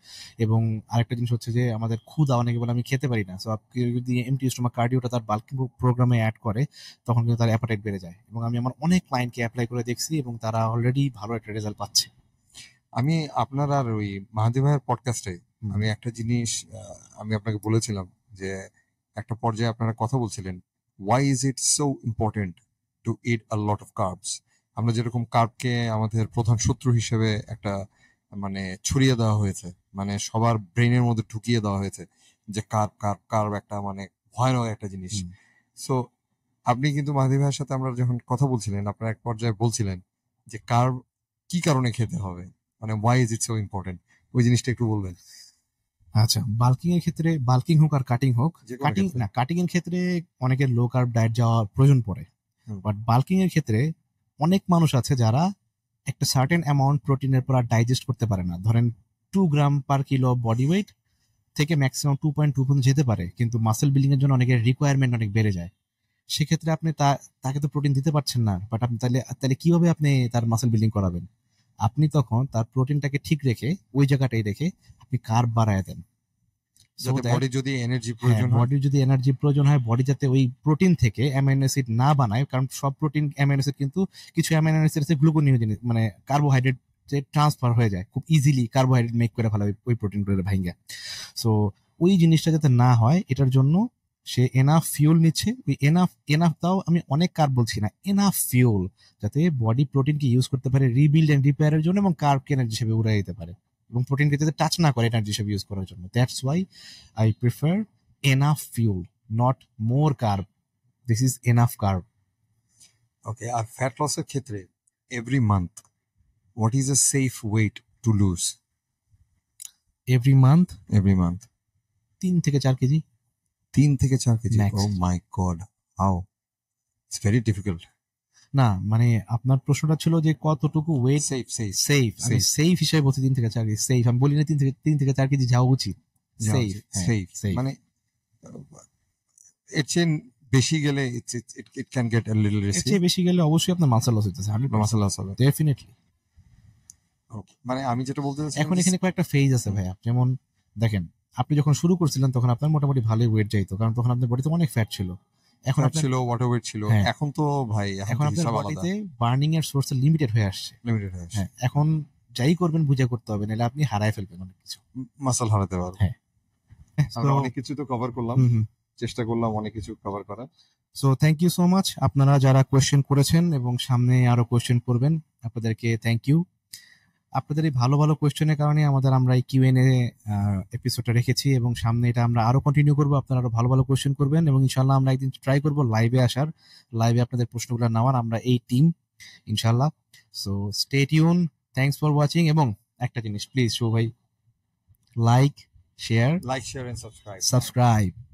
এবং আরেকটা জিনিস হচ্ছে যে আমাদের ক্ষুধা অনেকে বলে আমি খেতে পারি না সো আপনি যদি এমটি স্টোমা কার্ডিওটা তার বাল্কিং প্রোগ্রামে অ্যাড করে তখন কিন্তু তার অ্যাপাটাইট বেড়ে যায় এবং আমি আমার অনেক ক্লায়েন্টকে অ্যাপ্লাই করে দেখছি এবং তারা অলরেডি ভালো একটা রেজাল্ট পাচ্ছে আমি আপনার আর ওই মাহাদি ভাইয়ের পডকাস্টে আমি একটা জিনিস আমি আপনাকে বলেছিলাম যে একটা পর্যায়ে আপনারা কথা বলছিলেন why is it so important to eat a lot of carbs আমরা যেরকম কার্বকে আমাদের প্রধান শত্রু হিসেবে একটা মানে ছড়িয়ে দেওয়া হয়েছে মানে সবার ব্রেনের মধ্যে ঢুকিয়ে দেওয়া হয়েছে যে কার্ব কার্ব কার্ব একটা মানে ভয়ানক একটা জিনিস সো আপনি কিন্তু মাহাদি ভাইয়ের সাথে আমরা যখন কথা বলছিলেন আপনার এক পর্যায়ে বলছিলেন যে কার্ব কি কারণে খেতে হবে মানে why is it so important ওই জিনিসটা একটু বলবেন আচ্ছা বাল্কিং এর ক্ষেত্রে বাল্কিং হোক আর কাটিং হোক কাটিং না কাটিং এর ক্ষেত্রে অনেকের লো কার্ব ডায়েট যাওয়ার প্রয়োজন পড়ে বাট বাল্কিং এর ক্ষেত্রে অনেক মানুষ আছে যারা একটা সার্টেন অ্যামাউন্ট প্রোটিনের পর আর ডাইজেস্ট করতে পারে না ধরেন two gram per kilo body weight থেকে ম্যাক্সিমাম টু পয়েন্ট টু পর্যন্ত যেতে পারে কিন্তু মাসেল বিল্ডিং এর জন্য অনেকের রিকোয়ারমেন্ট অনেক বেড়ে যায় সেক্ষেত্রে আপনি তা তাকে তো প্রোটিন দিতে পারছেন না বাট আপনি তাহলে তাহলে কিভাবে আপনি তার মাসেল বিল্ডিং করাবেন আপনি তখন তার প্রোটিনটাকে ঠিক রেখে ওই জায়গাটাই রেখে আপনি কার্ব বাড়ায় দেন বডি যদি এনার্জি প্রয়োজন বডি যদি এনার্জি প্রয়োজন হয় বডি যাতে ওই প্রোটিন থেকে অ্যামাইনো অ্যাসিড না বানায় কারণ সব প্রোটিন অ্যামাইনো অ্যাসিড কিন্তু কিছু অ্যামাইনো অ্যাসিড আছে গ্লুকোনিওজেন মানে কার্বোহাইড্রেট ট্রান্সফার হয়ে যায় খুব ইজিলি কার্বোহাইড্রেট মেক করে ফেলা ওই প্রোটিন প্রোটিনগুলো ভাইঙ্গা সো ওই জিনিসটা যাতে না হয় এটার জন্য সে এনাফ ফিউল নিচ্ছে ওই এনাফ এনাফ তাও আমি অনেক কার বলছি না এনাফ ফিউল যাতে বডি প্রোটিনকে ইউজ করতে পারে রিবিল্ড অ্যান্ড রিপেয়ারের জন্য এবং কার্বকে এনার্জি হিসেবে উড়ে যেতে পারে এবং প্রোটিনকে যাতে টাচ না করে এনার্জি হিসেবে ইউজ করার জন্য that's why I prefer enough fuel not more carb this is enough carb okay আর ফ্যাট লসের ক্ষেত্রে every month what is a safe weight to lose every month every month তিন থেকে চার কেজি তিন থেকে চার কেজি oh my god how it's very difficult না মানে আপনার প্রশ্নটা ছিল যে কতটুকু weight safe safe safe safe হিসেবে বলছি তিন থেকে চার কেজি সেফ আমি বলি না তিন থেকে তিন থেকে চার কেজি যাওয়া উচিত সেফ সেফ সেফ মানে এর চেয়ে বেশি গেলে it it can get a little risky চেয়ে বেশি গেলে অবশ্যই আপনার মাসল লস হইতেছে আমি মাসল লস হবে ডেফিনেটলি ওকে মানে আমি যেটা বলতে চাচ্ছি এখন এখানে কয়েকটা ফেজ আছে ভাইয়া যেমন দেখেন আপনি যখন শুরু করছিলেন তখন আপনার মোটামুটি ভালোই ওয়েট যাইতো কারণ তখন আপনার বডিতে অনেক ফ্যাট ছিল এখন ছিল ওয়াটারওয়েট ছিল হ্যাঁ। এখন তো ভাই এখন আপনার বডিতে বার্নিং এর সোর্স লিমিটেড হয়ে আসছে লিমিটেড হয়ে আসছে হ্যাঁ, এখন যাই করবেন বুঝে করতে হবে নাহলে আপনি হারায় ফেলবেন অনেক কিছু মাসাল হারাতে পারবেন হ্যাঁ আমরা অনেক কিছু তো কভার করলাম চেষ্টা করলাম অনেক কিছু কভার করার so thank you so much আপনারা যারা কোয়েশ্চেন করেছেন এবং সামনে আরো কোয়েশ্চেন করবেন আপনাদেরকে থ্যাংক ইউ আপনাদের এই ভালো ভালো কোয়েশ্চেনের কারণে আমাদের আমরা এই কিউ এ এপিসোডটা রেখেছি এবং সামনে এটা আমরা আরও কন্টিনিউ করবো আপনারা আরও ভালো ভালো কোয়েশ্চেন করবেন এবং ইনশাল্লাহ আমরা একদিন ট্রাই করবো লাইভে আসার লাইভে আপনাদের প্রশ্নগুলো নেওয়ার আমরা এই টিম ইনশাল্লাহ so stay tune thanks for watching এবং একটা জিনিস প্লিজ শুভ ভাই like share like share subscribe subscribe